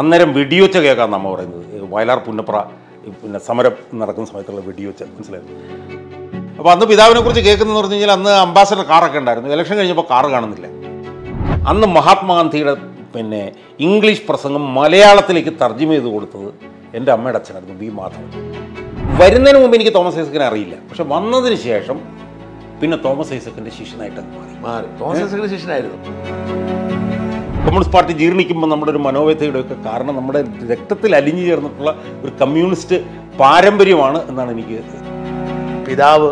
അന്നേരം വെടിയൊച്ച കേൾക്കാം നമ്മൾ പറയുന്നത് വയലാർ പുന്നപ്ര പിന്നെ സമരം നടക്കുന്ന സമയത്തുള്ള വെടിയൊച്ച മനസ്സിലായി അപ്പോൾ അന്ന് കുറിച്ച് കേൾക്കുന്നതെന്ന് പറഞ്ഞു കഴിഞ്ഞാൽ അന്ന് അംബാസഡർ കാറൊക്കെ ഉണ്ടായിരുന്നു ഇലക്ഷൻ കഴിഞ്ഞപ്പോൾ കാറ് കാണുന്നില്ല അന്ന് മഹാത്മാഗാന്ധിയുടെ പിന്നെ ഇംഗ്ലീഷ് പ്രസംഗം മലയാളത്തിലേക്ക് തർജ്ജമ ചെയ്ത് കൊടുത്തത് എൻ്റെ അമ്മയുടെ അച്ഛനായിരുന്നു ബി മാധവൻ വരുന്നതിന് മുമ്പ് എനിക്ക് തോമസ് ഐസക്കിനെ അറിയില്ല പക്ഷെ വന്നതിന് ശേഷം പിന്നെ തോമസ് ഐസക്കിൻ്റെ ശിഷ്യനായിട്ട് മാറി മാറി തോമസ് ഐസക്കിൻ്റെ ശിഷ്യനായിരുന്നു കമ്മ്യൂണിസ്റ്റ് പാർട്ടി ജീർണിക്കുമ്പോൾ നമ്മുടെ ഒരു മനോവ്യതയുടെയൊക്കെ കാരണം നമ്മുടെ രക്തത്തിൽ അലിഞ്ഞു ചേർന്നിട്ടുള്ള ഒരു കമ്മ്യൂണിസ്റ്റ് പാരമ്പര്യമാണ് എന്നാണ് എനിക്ക് പിതാവ്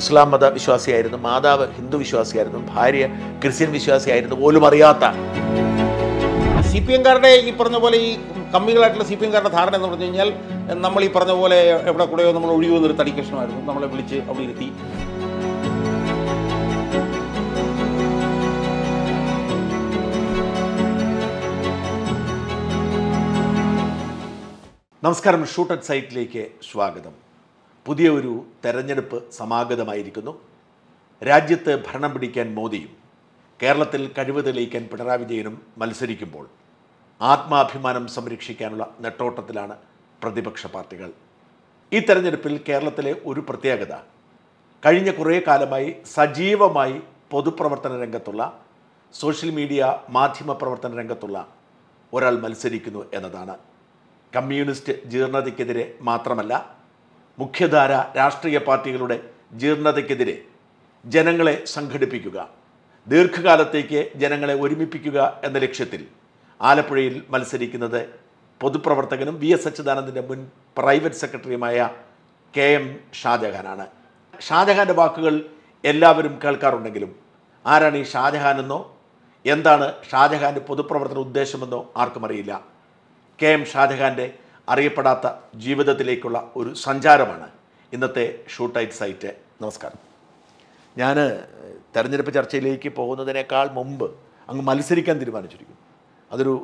ഇസ്ലാം മത വിശ്വാസിയായിരുന്നു മാതാവ് ഹിന്ദു വിശ്വാസിയായിരുന്നു ഭാര്യ ക്രിസ്ത്യൻ വിശ്വാസിയായിരുന്നു പോലും അറിയാത്ത സി പി എംകാരുടെ ഈ പറഞ്ഞ പോലെ ഈ കമ്മികളായിട്ടുള്ള സി പി എംകാരുടെ ധാരണ എന്ന് പറഞ്ഞു കഴിഞ്ഞാൽ നമ്മൾ ഈ പറഞ്ഞ പോലെ എവിടെ കൂടെയോ നമ്മൾ ഒഴിവെന്നൊരു തടിക്കഷ്ണമായിരുന്നു നമ്മളെ വിളിച്ച് അവിടെ ഇരുത്തി നമസ്കാരം അറ്റ് സൈറ്റിലേക്ക് സ്വാഗതം പുതിയ ഒരു തെരഞ്ഞെടുപ്പ് സമാഗതമായിരിക്കുന്നു രാജ്യത്ത് ഭരണം പിടിക്കാൻ മോദിയും കേരളത്തിൽ കഴിവ് തെളിയിക്കാൻ പിണറായി വിജയനും മത്സരിക്കുമ്പോൾ ആത്മാഭിമാനം സംരക്ഷിക്കാനുള്ള നെട്ടോട്ടത്തിലാണ് പ്രതിപക്ഷ പാർട്ടികൾ ഈ തെരഞ്ഞെടുപ്പിൽ കേരളത്തിലെ ഒരു പ്രത്യേകത കഴിഞ്ഞ കുറേ കാലമായി സജീവമായി പൊതുപ്രവർത്തന രംഗത്തുള്ള സോഷ്യൽ മീഡിയ മാധ്യമ പ്രവർത്തന രംഗത്തുള്ള ഒരാൾ മത്സരിക്കുന്നു എന്നതാണ് കമ്മ്യൂണിസ്റ്റ് ജീർണതയ്ക്കെതിരെ മാത്രമല്ല മുഖ്യധാര രാഷ്ട്രീയ പാർട്ടികളുടെ ജീർണതയ്ക്കെതിരെ ജനങ്ങളെ സംഘടിപ്പിക്കുക ദീർഘകാലത്തേക്ക് ജനങ്ങളെ ഒരുമിപ്പിക്കുക എന്ന ലക്ഷ്യത്തിൽ ആലപ്പുഴയിൽ മത്സരിക്കുന്നത് പൊതുപ്രവർത്തകനും വി എസ് അച്യുതാനന്ദൻ്റെ മുൻ പ്രൈവറ്റ് സെക്രട്ടറിയുമായ കെ എം ഷാജഹാനാണ് ഷാജഹാൻ്റെ വാക്കുകൾ എല്ലാവരും കേൾക്കാറുണ്ടെങ്കിലും ആരാണ് ഈ ഷാജഹാനെന്നോ എന്താണ് ഷാജഹാൻ്റെ പൊതുപ്രവർത്തന ഉദ്ദേശമെന്നോ ആർക്കും അറിയില്ല കെ എം ഷാജഹാൻ്റെ അറിയപ്പെടാത്ത ജീവിതത്തിലേക്കുള്ള ഒരു സഞ്ചാരമാണ് ഇന്നത്തെ ഷൂട്ടൈറ്റ് സൈറ്റ് നമസ്കാരം ഞാൻ തെരഞ്ഞെടുപ്പ് ചർച്ചയിലേക്ക് പോകുന്നതിനേക്കാൾ മുമ്പ് അങ്ങ് മത്സരിക്കാൻ തീരുമാനിച്ചിരിക്കും അതൊരു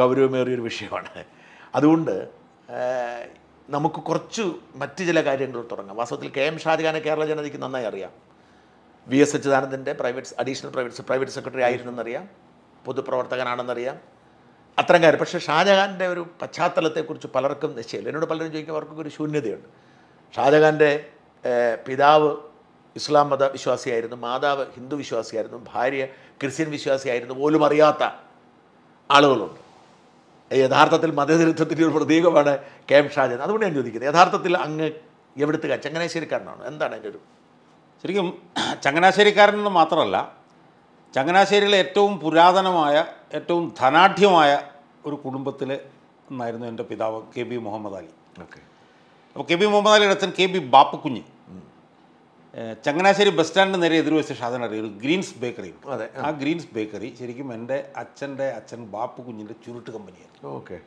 ഗൗരവമേറിയൊരു വിഷയമാണ് അതുകൊണ്ട് നമുക്ക് കുറച്ച് മറ്റ് ചില കാര്യങ്ങൾ തുടങ്ങാം വാസ്തവത്തിൽ കെ എം ഷാജഹാനെ കേരള ജനതയ്ക്ക് നന്നായി അറിയാം വി എസ് അച്യുതാനന്ദൻ്റെ private additional private private secretary ആയിരുന്നെന്നറിയാം പൊതുപ്രവർത്തകനാണെന്നറിയാം അത്തരം കാര്യം പക്ഷേ ഷാജഹാൻ്റെ ഒരു പശ്ചാത്തലത്തെക്കുറിച്ച് പലർക്കും നിശ്ചയമില്ല എന്നോട് പലരും ചോദിക്കുമ്പോൾ അവർക്കൊക്കെ ഒരു ശൂന്യതയുണ്ട് ഷാജഹാൻ്റെ പിതാവ് ഇസ്ലാം മത വിശ്വാസിയായിരുന്നു മാതാവ് ഹിന്ദു വിശ്വാസിയായിരുന്നു ഭാര്യ ക്രിസ്ത്യൻ വിശ്വാസിയായിരുന്നു പോലും അറിയാത്ത ആളുകളുണ്ട് യഥാർത്ഥത്തിൽ മതതിരുത്തത്തിൻ്റെ ഒരു പ്രതീകമാണ് കെ എം ഷാജൻ അതുകൊണ്ട് ഞാൻ ചോദിക്കുന്നത് യഥാർത്ഥത്തിൽ അങ്ങ് എവിടുത്തെ ചങ്ങനാശ്ശേരിക്കാരനാണ് എന്താണ് എൻ്റെ ഒരു ശരിക്കും ചങ്ങനാശ്ശേരിക്കാരൻ എന്ന് മാത്രമല്ല ചങ്ങനാശ്ശേരിയിലെ ഏറ്റവും പുരാതനമായ ഏറ്റവും ധനാഢ്യമായ ഒരു കുടുംബത്തിൽ നിന്നായിരുന്നു എൻ്റെ പിതാവ് K B Muhammad Ali okay അപ്പോൾ കെ ബി മുഹമ്മദ് അലിയുടെ അച്ഛൻ K B Bappakunju Changanassery bus സ്റ്റാൻഡിന് നേരെ എതിർവശ സാധനം അറിയാം ഒരു ഗ്രീൻസ് ബേക്കറി അതെ ആ ഗ്രീൻസ് ബേക്കറി ശരിക്കും എൻ്റെ അച്ഛൻ്റെ അച്ഛൻ ബാപ്പു കുഞ്ഞിൻ്റെ ചുരുട്ട് കമ്പനിയായിരുന്നു ഓക്കെ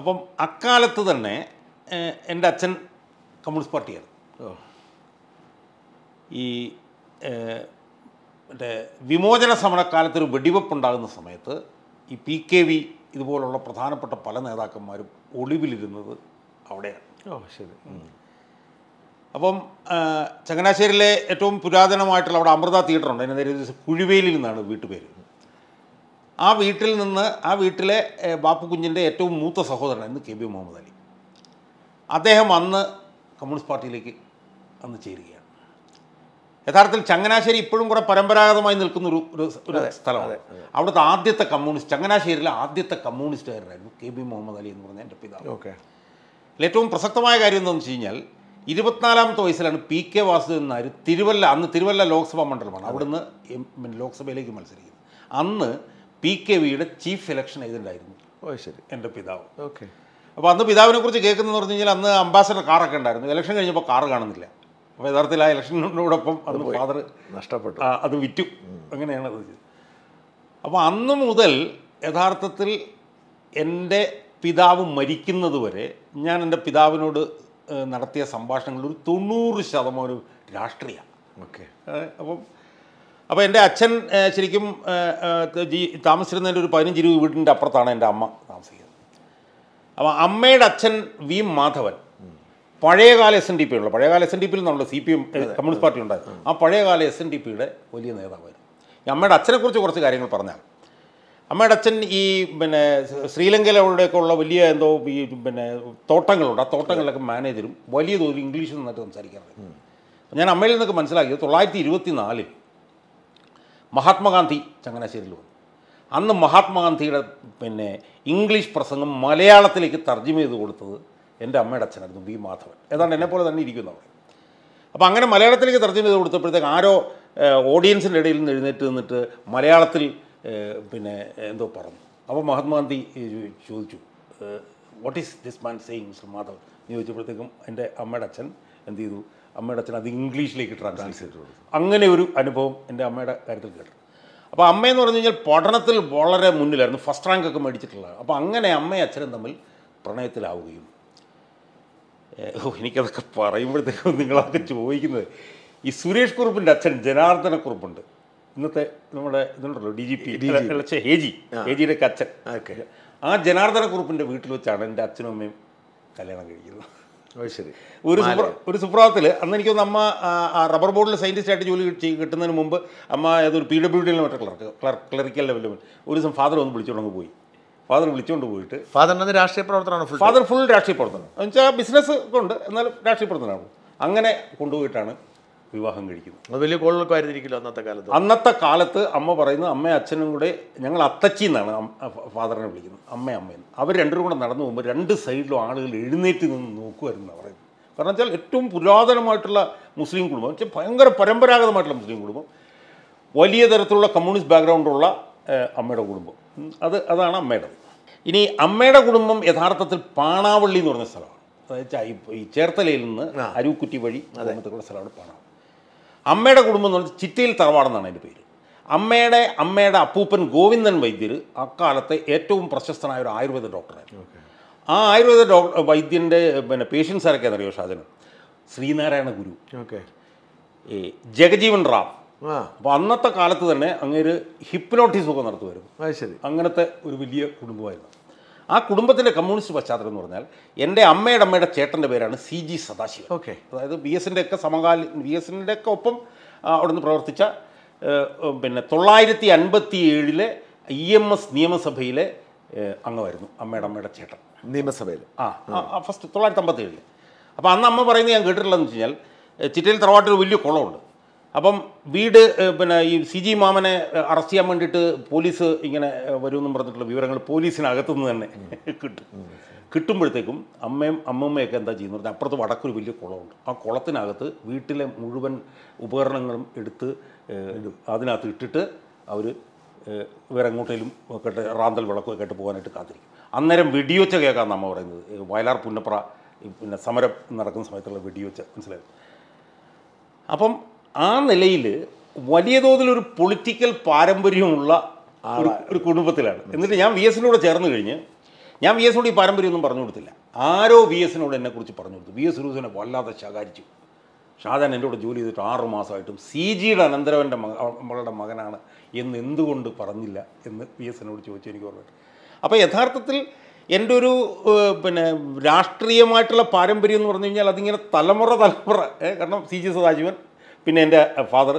അപ്പം അക്കാലത്ത് തന്നെ എൻ്റെ അച്ഛൻ കമ്മ്യൂണിസ്റ്റ് പാർട്ടിയായിരുന്നു ഈ മറ്റേ വിമോചന ഒരു വെടിവെപ്പുണ്ടാകുന്ന സമയത്ത് ഈ പി കെ വി ഇതുപോലുള്ള പ്രധാനപ്പെട്ട പല നേതാക്കന്മാരും ഒളിവിലിരുന്നത് അവിടെയാണ് ഓ ശരി അപ്പം ചങ്ങനാശ്ശേരിയിലെ ഏറ്റവും പുരാതനമായിട്ടുള്ള അവിടെ അമൃത തിയേറ്റർ ഉണ്ട് അതിന് നേരെ കുഴിവേലിൽ നിന്നാണ് വീട്ടുപേര് ആ വീട്ടിൽ നിന്ന് ആ വീട്ടിലെ ബാപ്പു കുഞ്ഞിൻ്റെ ഏറ്റവും മൂത്ത സഹോദരനായിരുന്നു കെ ബി മുഹമ്മദ് അലി അദ്ദേഹം അന്ന് കമ്മ്യൂണിസ്റ്റ് പാർട്ടിയിലേക്ക് അന്ന് ചേരുകയാണ് യഥാർത്ഥത്തിൽ ചങ്ങനാശ്ശേരി ഇപ്പോഴും കൂടെ പരമ്പരാഗതമായി നിൽക്കുന്ന ഒരു ഒരു സ്ഥലമാണ് അവിടുത്തെ ആദ്യത്തെ കമ്മ്യൂണിസ്റ്റ് ചങ്ങനാശ്ശേരിയിലെ ആദ്യത്തെ കമ്മ്യൂണിസ്റ്റുകാരനായിരുന്നു കെ ബി മുഹമ്മദ് അലി എന്ന് പറഞ്ഞ എൻ്റെ പിതാവ് ഓക്കെ ഏറ്റവും പ്രസക്തമായ കാര്യം എന്താണെന്ന് വെച്ച് കഴിഞ്ഞാൽ ഇരുപത്തിനാലാമത്തെ വയസ്സിലാണ് പി കെ വാസുദേവൻ നായർ തിരുവല്ല അന്ന് തിരുവല്ല ലോക്സഭാ മണ്ഡലമാണ് അവിടുന്ന് ലോക്സഭയിലേക്ക് മത്സരിക്കുന്നത് അന്ന് പി കെ വിയുടെ ചീഫ് ഇലക്ഷൻ ഏജൻ്റായിരുന്നു ഓ ശരി എൻ്റെ പിതാവ് ഓക്കെ അപ്പോൾ അന്ന് പിതാവിനെ കുറിച്ച് കേൾക്കുന്നതെന്ന് പറഞ്ഞു കഴിഞ്ഞാൽ അന്ന് അംബാസഡർ കാറൊക്കെ ഉണ്ടായിരുന്നു ഇലക്ഷൻ കഴിഞ്ഞപ്പോൾ കാറ് കാണുന്നില്ല അപ്പോൾ യഥാർത്ഥത്തിൽ ആ ഇലക്ഷനോടൊപ്പം അത് ഫാദർ നഷ്ടപ്പെട്ടു അത് വിറ്റു അങ്ങനെയാണ് അത് അപ്പോൾ അന്ന് മുതൽ യഥാർത്ഥത്തിൽ എൻ്റെ പിതാവ് മരിക്കുന്നത് വരെ ഞാൻ എൻ്റെ പിതാവിനോട് നടത്തിയ സംഭാഷണങ്ങളിൽ ഒരു തൊണ്ണൂറ് ശതമാനം രാഷ്ട്രീയമാണ് ഓക്കെ അപ്പം അപ്പോൾ എൻ്റെ അച്ഛൻ ശരിക്കും താമസിച്ചിരുന്നതിൻ്റെ ഒരു പതിനഞ്ച് ഇരുപത് വീടിൻ്റെ അപ്പുറത്താണ് എൻ്റെ അമ്മ താമസിക്കുന്നത് അപ്പോൾ അമ്മയുടെ അച്ഛൻ വി മാധവൻ പഴയകാല എസ് എൻ ഡി പി ഉള്ള പഴയകാല എസ് എൻ ഡി പിയിൽ നമ്മൾ C P M communist party ഉണ്ടായിരുന്നു ആ പഴയകാല എസ് എൻ ഡി പിയുടെ വലിയ നേതാവായിരുന്നു അമ്മയുടെ അച്ഛനെക്കുറിച്ച് കുറച്ച് കാര്യങ്ങൾ പറഞ്ഞാൽ അമ്മയുടെ അച്ഛൻ ഈ പിന്നെ ശ്രീലങ്കയിലൂടെയൊക്കെ ഉള്ള വലിയ എന്തോ ഈ പിന്നെ തോട്ടങ്ങളുണ്ട് ആ തോട്ടങ്ങളിലൊക്കെ മാനേജറും വലിയ തോതിൽ ഇംഗ്ലീഷിൽ നിന്നിട്ട് സംസാരിക്കാറുണ്ട് ഞാൻ അമ്മയിൽ നിന്നൊക്കെ മനസ്സിലാക്കിയത് തൊള്ളായിരത്തി ഇരുപത്തി നാലിൽ മഹാത്മാഗാന്ധി ചങ്ങനാശ്ശേരിയിൽ വന്നു അന്ന് മഹാത്മാഗാന്ധിയുടെ പിന്നെ ഇംഗ്ലീഷ് പ്രസംഗം മലയാളത്തിലേക്ക് തർജ്ജമ ചെയ്ത് കൊടുത്തത് എൻ്റെ അമ്മയുടെ അച്ഛനായിരുന്നു വി മാധവൻ ഏതാണ്ട് എന്നെപ്പോലെ തന്നെ ഇരിക്കുന്നവർ അപ്പോൾ അങ്ങനെ മലയാളത്തിലേക്ക് തർജ്ജമ ചെയ്ത് കൊടുത്തപ്പോഴത്തേക്ക് ആരോ ഓഡിയൻസിൻ്റെ ഇടയിൽ നിന്ന് എഴുന്നേറ്റ് നിന്നിട്ട് മലയാളത്തിൽ പിന്നെ എന്തോ പറഞ്ഞു അപ്പോൾ മഹാത്മാഗാന്ധി ചോദിച്ചു what is this man saying mister Madhavan എന്ന് ചോദിച്ചപ്പോഴത്തേക്കും എൻ്റെ അമ്മയുടെ അച്ഛൻ എന്ത് ചെയ്തു അമ്മയുടെ അച്ഛൻ അത് ഇംഗ്ലീഷിലേക്ക് ട്രാൻസ്ലേറ്റ് ചെയ്തു അങ്ങനെ ഒരു അനുഭവം എൻ്റെ അമ്മയുടെ കാര്യത്തിൽ കേട്ടു അപ്പോൾ അമ്മയെന്ന് പറഞ്ഞു കഴിഞ്ഞാൽ പഠനത്തിൽ വളരെ മുന്നിലായിരുന്നു ഫസ്റ്റ് റാങ്ക് ഒക്കെ മേടിച്ചിട്ടുള്ളതാണ് അപ്പോൾ അങ്ങനെ അമ്മയും അച്ഛനും തമ്മിൽ പ്രണയത്തിലാവുകയും എനിക്കതൊക്കെ പറയുമ്പോഴത്തേക്കും നിങ്ങളതൊക്കെ ചോദിക്കുന്നത് ഈ സുരേഷ് കുറുപ്പിൻ്റെ അച്ഛൻ ജനാർദ്ദന കുറുപ്പുണ്ട് ഇന്നത്തെ നമ്മുടെ ഇതുണ്ടല്ലോ ഡി ജി പി ഹെ ജി ജിയുടെ അച്ഛൻ ആ ജനാർദ്ദന കുറുപ്പിൻ്റെ വീട്ടിൽ വെച്ചാണ് എൻ്റെ അച്ഛനും അമ്മയും കല്യാണം കഴിക്കുന്നത് ശരി ഒരു സുപ്ര ഒരു സുപ്രഭാതത്തിൽ അന്ന് എനിക്കൊന്ന് അമ്മ ആ റബ്ബർ ബോർഡിൽ ആയിട്ട് ജോലി കിട്ടുന്നതിന് മുമ്പ് അമ്മ ഏതൊരു പി ഡബ്ല്യു ഡിയിലെ മറ്റേ ക്ലർക്ക് ക്ലർക്ക് ക്ലറിക്കൽ ലെവലിൽ ഒരു ദിവസം ഫാദർ ഒന്ന് വിളിച്ചുകൊണ്ടങ്ങ് പോയി ഫാദർ വിളിച്ചുകൊണ്ട് പോയിട്ട് ഫാദറിന് രാഷ്ട്രീയ പ്രവർത്തനമാണ് ഫാദർ ഫുൾ രാഷ്ട്രീയ പ്രവർത്തനം എന്നുവെച്ചാൽ ബിസിനസ് ഉണ്ട് എന്നാലും രാഷ്ട്രീയ പ്രവർത്തനമാണ് അങ്ങനെ കൊണ്ടുപോയിട്ടാണ് വിവാഹം കഴിക്കുന്നത് വലിയ ആയിരുന്നിരിക്കില്ല അന്നത്തെ കാലത്ത് അന്നത്തെ കാലത്ത് അമ്മ പറയുന്നത് അമ്മയും അച്ഛനും കൂടെ ഞങ്ങൾ അത്തച്ചി എന്നാണ് ഫാദറിനെ വിളിക്കുന്നത് അമ്മയും അമ്മയെന്ന് അവർ രണ്ടും കൂടെ നടന്നു പോകുമ്പോൾ രണ്ട് സൈഡിലും ആളുകൾ എഴുന്നേറ്റ് നിന്ന് നോക്കുമായിരുന്നു പറയുന്നത് കാരണം വെച്ചാൽ ഏറ്റവും പുരാതനമായിട്ടുള്ള മുസ്ലിം കുടുംബം വെച്ചാൽ ഭയങ്കര പരമ്പരാഗതമായിട്ടുള്ള മുസ്ലിം കുടുംബം വലിയ തരത്തിലുള്ള കമ്മ്യൂണിസ്റ്റ് ബാക്ക്ഗ്രൗണ്ടുള്ള അമ്മയുടെ കുടുംബം അത് അതാണ് അമ്മയുടെ ഇനി അമ്മയുടെ കുടുംബം യഥാർത്ഥത്തിൽ പാണാവള്ളി എന്ന് പറഞ്ഞ സ്ഥലമാണ് അതായത് ഈ ചേർത്തലയിൽ നിന്ന് അരുക്കുറ്റി വഴി അദ്ദേഹത്തിലുള്ള സ്ഥലമാണ് പാണാവള്ളി അമ്മയുടെ കുടുംബം എന്ന് പറഞ്ഞാൽ ചിറ്റയിൽ തറവാടെന്നാണ് എൻ്റെ പേര് അമ്മയുടെ അമ്മയുടെ അപ്പൂപ്പൻ ഗോവിന്ദൻ വൈദ്യർ അക്കാലത്തെ ഏറ്റവും പ്രശസ്തനായ ഒരു ആയുർവേദ ഡോക്ടറായിരുന്നു ആ ആയുർവേദ ഡോക്ടർ വൈദ്യൻ്റെ പിന്നെ പേഷ്യൻസ് ആരൊക്കെയാണെന്നറിയോ സാധനം ശ്രീനാരായണ ഗുരു ഓക്കെ ജഗജീവൻ റാം അപ്പോൾ അന്നത്തെ കാലത്ത് തന്നെ അങ്ങേര് ഒക്കെ നടത്തുമായിരുന്നു ശരി അങ്ങനത്തെ ഒരു വലിയ കുടുംബമായിരുന്നു ആ കുടുംബത്തിൻ്റെ കമ്മ്യൂണിസ്റ്റ് പശ്ചാത്തലം എന്ന് പറഞ്ഞാൽ എൻ്റെ അമ്മയുടെ അമ്മയുടെ ചേട്ടൻ്റെ പേരാണ് സി ജി സദാശിവൻ ഓക്കെ അതായത് ബി എസിൻ്റെ ഒക്കെ സമകാലി ബി എസിൻ്റെ ഒക്കെ ഒപ്പം നിന്ന് പ്രവർത്തിച്ച പിന്നെ തൊള്ളായിരത്തി അൻപത്തി ഏഴിലെ ഇ എം എസ് നിയമസഭയിലെ അംഗമായിരുന്നു അമ്മയുടെ അമ്മയുടെ ചേട്ടൻ നിയമസഭയിൽ ആ ഫസ്റ്റ് തൊള്ളായിരത്തി അമ്പത്തി ഏഴിൽ അപ്പോൾ അന്ന് അമ്മ പറയുന്നത് ഞാൻ കേട്ടിട്ടുള്ളതെന്ന് വെച്ച് കഴിഞ്ഞാൽ ചിറ്റയിൽ തറവാട്ടിൽ വലിയ കുളമുണ്ട് അപ്പം വീട് പിന്നെ ഈ സി ജി മാമനെ അറസ്റ്റ് ചെയ്യാൻ വേണ്ടിയിട്ട് പോലീസ് ഇങ്ങനെ വരുമെന്നും പറഞ്ഞിട്ടുള്ള വിവരങ്ങൾ പോലീസിനകത്തു നിന്ന് തന്നെ കിട്ടും കിട്ടുമ്പോഴത്തേക്കും അമ്മയും അമ്മമ്മയൊക്കെ എന്താ ചെയ്യുന്നത് പറഞ്ഞാൽ അപ്പുറത്ത് വടക്കൊരു വലിയ കുളമുണ്ട് ആ കുളത്തിനകത്ത് വീട്ടിലെ മുഴുവൻ ഉപകരണങ്ങളും എടുത്ത് അതിനകത്ത് ഇട്ടിട്ട് അവർ വേറെ എങ്ങോട്ടേലും ഒക്കെ റാന്തൽ വിളക്കൊക്കെ ആയിട്ട് പോകാനായിട്ട് കാത്തിരിക്കും അന്നേരം വെടിയൊച്ച കേൾക്കാമെന്ന് അമ്മ പറയുന്നത് വയലാർ പുന്നപ്ര പിന്നെ സമരം നടക്കുന്ന സമയത്തുള്ള വെടിയൊച്ച മനസ്സിലായത് അപ്പം ആ നിലയിൽ വലിയ തോതിലൊരു പൊളിറ്റിക്കൽ പാരമ്പര്യമുള്ള ഒരു കുടുംബത്തിലാണ് എന്നിട്ട് ഞാൻ വി എസിനോട് ചേർന്ന് കഴിഞ്ഞ് ഞാൻ വി എസിനോട് ഈ പാരമ്പര്യമൊന്നും പറഞ്ഞു കൊടുത്തില്ല ആരോ വി എസിനോട് എന്നെക്കുറിച്ച് പറഞ്ഞു കൊടുത്തു വി എസ് റൂസിനെ വല്ലാതെ ശകാരിച്ചു ഷാജാൻ എൻ്റെ കൂടെ ജോലി ചെയ്തിട്ട് ആറു മാസമായിട്ടും സി ജിയുടെ അനന്തരവൻ്റെ മകളുടെ മകനാണ് എന്ന് എന്തുകൊണ്ട് പറഞ്ഞില്ല എന്ന് വി എസിനോട് ചോദിച്ചു എനിക്ക് ഓർമ്മയുണ്ട് അപ്പോൾ യഥാർത്ഥത്തിൽ എൻ്റെ ഒരു പിന്നെ രാഷ്ട്രീയമായിട്ടുള്ള പാരമ്പര്യം എന്ന് പറഞ്ഞു കഴിഞ്ഞാൽ അതിങ്ങനെ തലമുറ തലമുറ കാരണം സി ജി സദാജീവൻ പിന്നെ എൻ്റെ ഫാദർ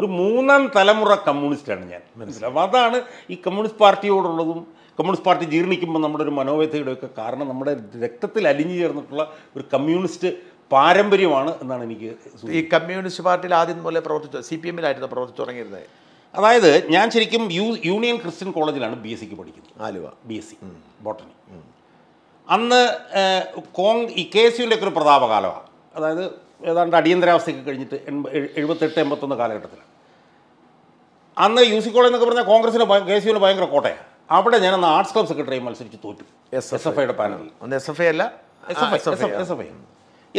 ഒരു മൂന്നാം തലമുറ കമ്മ്യൂണിസ്റ്റാണ് ഞാൻ മനസ്സിലാവും അതാണ് ഈ കമ്മ്യൂണിസ്റ്റ് പാർട്ടിയോടുള്ളതും കമ്മ്യൂണിസ്റ്റ് പാർട്ടി ജീർണിക്കുമ്പോൾ നമ്മുടെ ഒരു മനോവ്യഥയുടെ ഒക്കെ കാരണം നമ്മുടെ രക്തത്തിൽ അലിഞ്ഞു ചേർന്നിട്ടുള്ള ഒരു കമ്മ്യൂണിസ്റ്റ് പാരമ്പര്യമാണ് എന്നാണ് എനിക്ക് ഈ കമ്മ്യൂണിസ്റ്റ് പാർട്ടിയിൽ ആദ്യം പോലെ പ്രവർത്തിച്ചു സി പി എമ്മിലായിരുന്നു പ്രവർത്തിച്ചു തുടങ്ങിയിരുന്നത് അതായത് ഞാൻ ശരിക്കും യു യൂണിയൻ ക്രിസ്ത്യൻ കോളേജിലാണ് ബി എസ് സിക്ക് പഠിക്കുന്നത് Aluva B S C botany അന്ന് കോങ് ഈ കെ എസ് യുവിൻ്റെ ഒക്കെ ഒരു പ്രതാപകാലമാണ് അതായത് ഏതാണ്ട് അടിയന്തരാവസ്ഥയൊക്കെ കഴിഞ്ഞിട്ട് എൺപ എഴുപത്തെട്ട് എൺപത്തൊന്ന് കാലഘട്ടത്തിൽ അന്ന് യു സി കോളേജ് എന്നൊക്കെ പറഞ്ഞാൽ കോൺഗ്രസിന് കെ സി യുവിന് ഭയങ്കര കോട്ടയാണ് അവിടെ ഞാൻ അന്ന് ആർട്സ് ക്ലബ് സെക്രട്ടറിയെ മത്സരിച്ച് തോറ്റു എസ് എസ് എഫ് ഐയുടെ പാനലിൽ എസ് എഫ് ഐ അല്ല S S F F S F I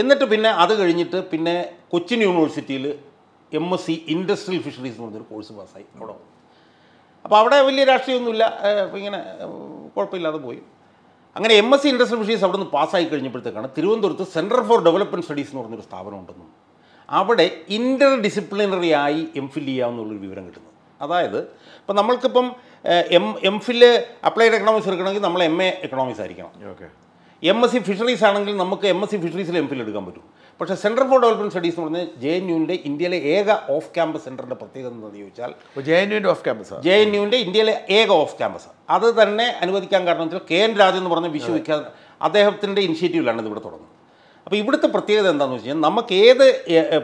എന്നിട്ട് പിന്നെ അത് കഴിഞ്ഞിട്ട് പിന്നെ കൊച്ചിൻ യൂണിവേഴ്സിറ്റിയിൽ M S C industrial fisheries എന്ന് പറഞ്ഞൊരു കോഴ്സ് പാസ്സായി അവിടെ അപ്പോൾ അവിടെ വലിയ രാഷ്ട്രീയമൊന്നുമില്ല ഇങ്ങനെ കുഴപ്പമില്ലാതെ പോയി അങ്ങനെ എം എസ് സി ഇൻഡസ്ട്രിയൽ വിഷയസ് അവിടെ നിന്ന് പാസ്സായി കഴിഞ്ഞപ്പോഴത്തേക്കാണ് തിരുവനന്തപുരത്ത് സെൻറ്റർ ഫോർ ഡെവലപ്മെൻറ്റ് സ്റ്റഡീസ് എന്ന് പറഞ്ഞൊരു സ്ഥാപനം ഉണ്ടെന്നും അവിടെ ഇൻ്റർ ഡിസിപ്ലിനറി ആയി എം ഫിൽ ചെയ്യാമെന്നുള്ളൊരു വിവരം കിട്ടുന്നു അതായത് ഇപ്പം നമ്മൾക്കിപ്പം M M phil applied economics എടുക്കണമെങ്കിൽ നമ്മൾ എം എ എക്കണോമിക്സ് ആയിരിക്കണം okay M S C fisheries ആണെങ്കിൽ നമുക്ക് എം എസ് സി ഫിഷറീസിൽ എം ഫിൽ എടുക്കാൻ പറ്റും പക്ഷേ സെൻറ്റർ ഫോർ ഡെവലപ്മെൻറ്റ് സ്റ്റഡീസ് എന്ന് പറഞ്ഞാൽ ജെ എൻ യുവിൻ്റെ ഇന്ത്യയിലെ ഏക ഓഫ് ക്യാമ്പസ് സെൻറ്ററിൻ്റെ പ്രത്യേകത എന്ന് ചോദിച്ചാൽ ജെ എൻ യുവിൻ്റെ ഓഫ് ക്യാമ്പസ് ജെ എൻ യുവിൻ്റെ ഇന്ത്യയിലെ ഏക ഓഫ് ക്യാമ്പസ് അത് തന്നെ അനുവദിക്കാൻ കാരണം വെച്ചാൽ കെ എൻ രാജൻ എന്ന് പറഞ്ഞ വിശ്വവിഖ്യാ അദ്ദേഹത്തിൻ്റെ ഇനിഷ്യേറ്റീവിലാണ് ഇത് ഇവിടെ തുടങ്ങുന്നത് അപ്പോൾ ഇവിടുത്തെ പ്രത്യേകത എന്താണെന്ന് വെച്ച് കഴിഞ്ഞാൽ നമുക്ക് ഏത്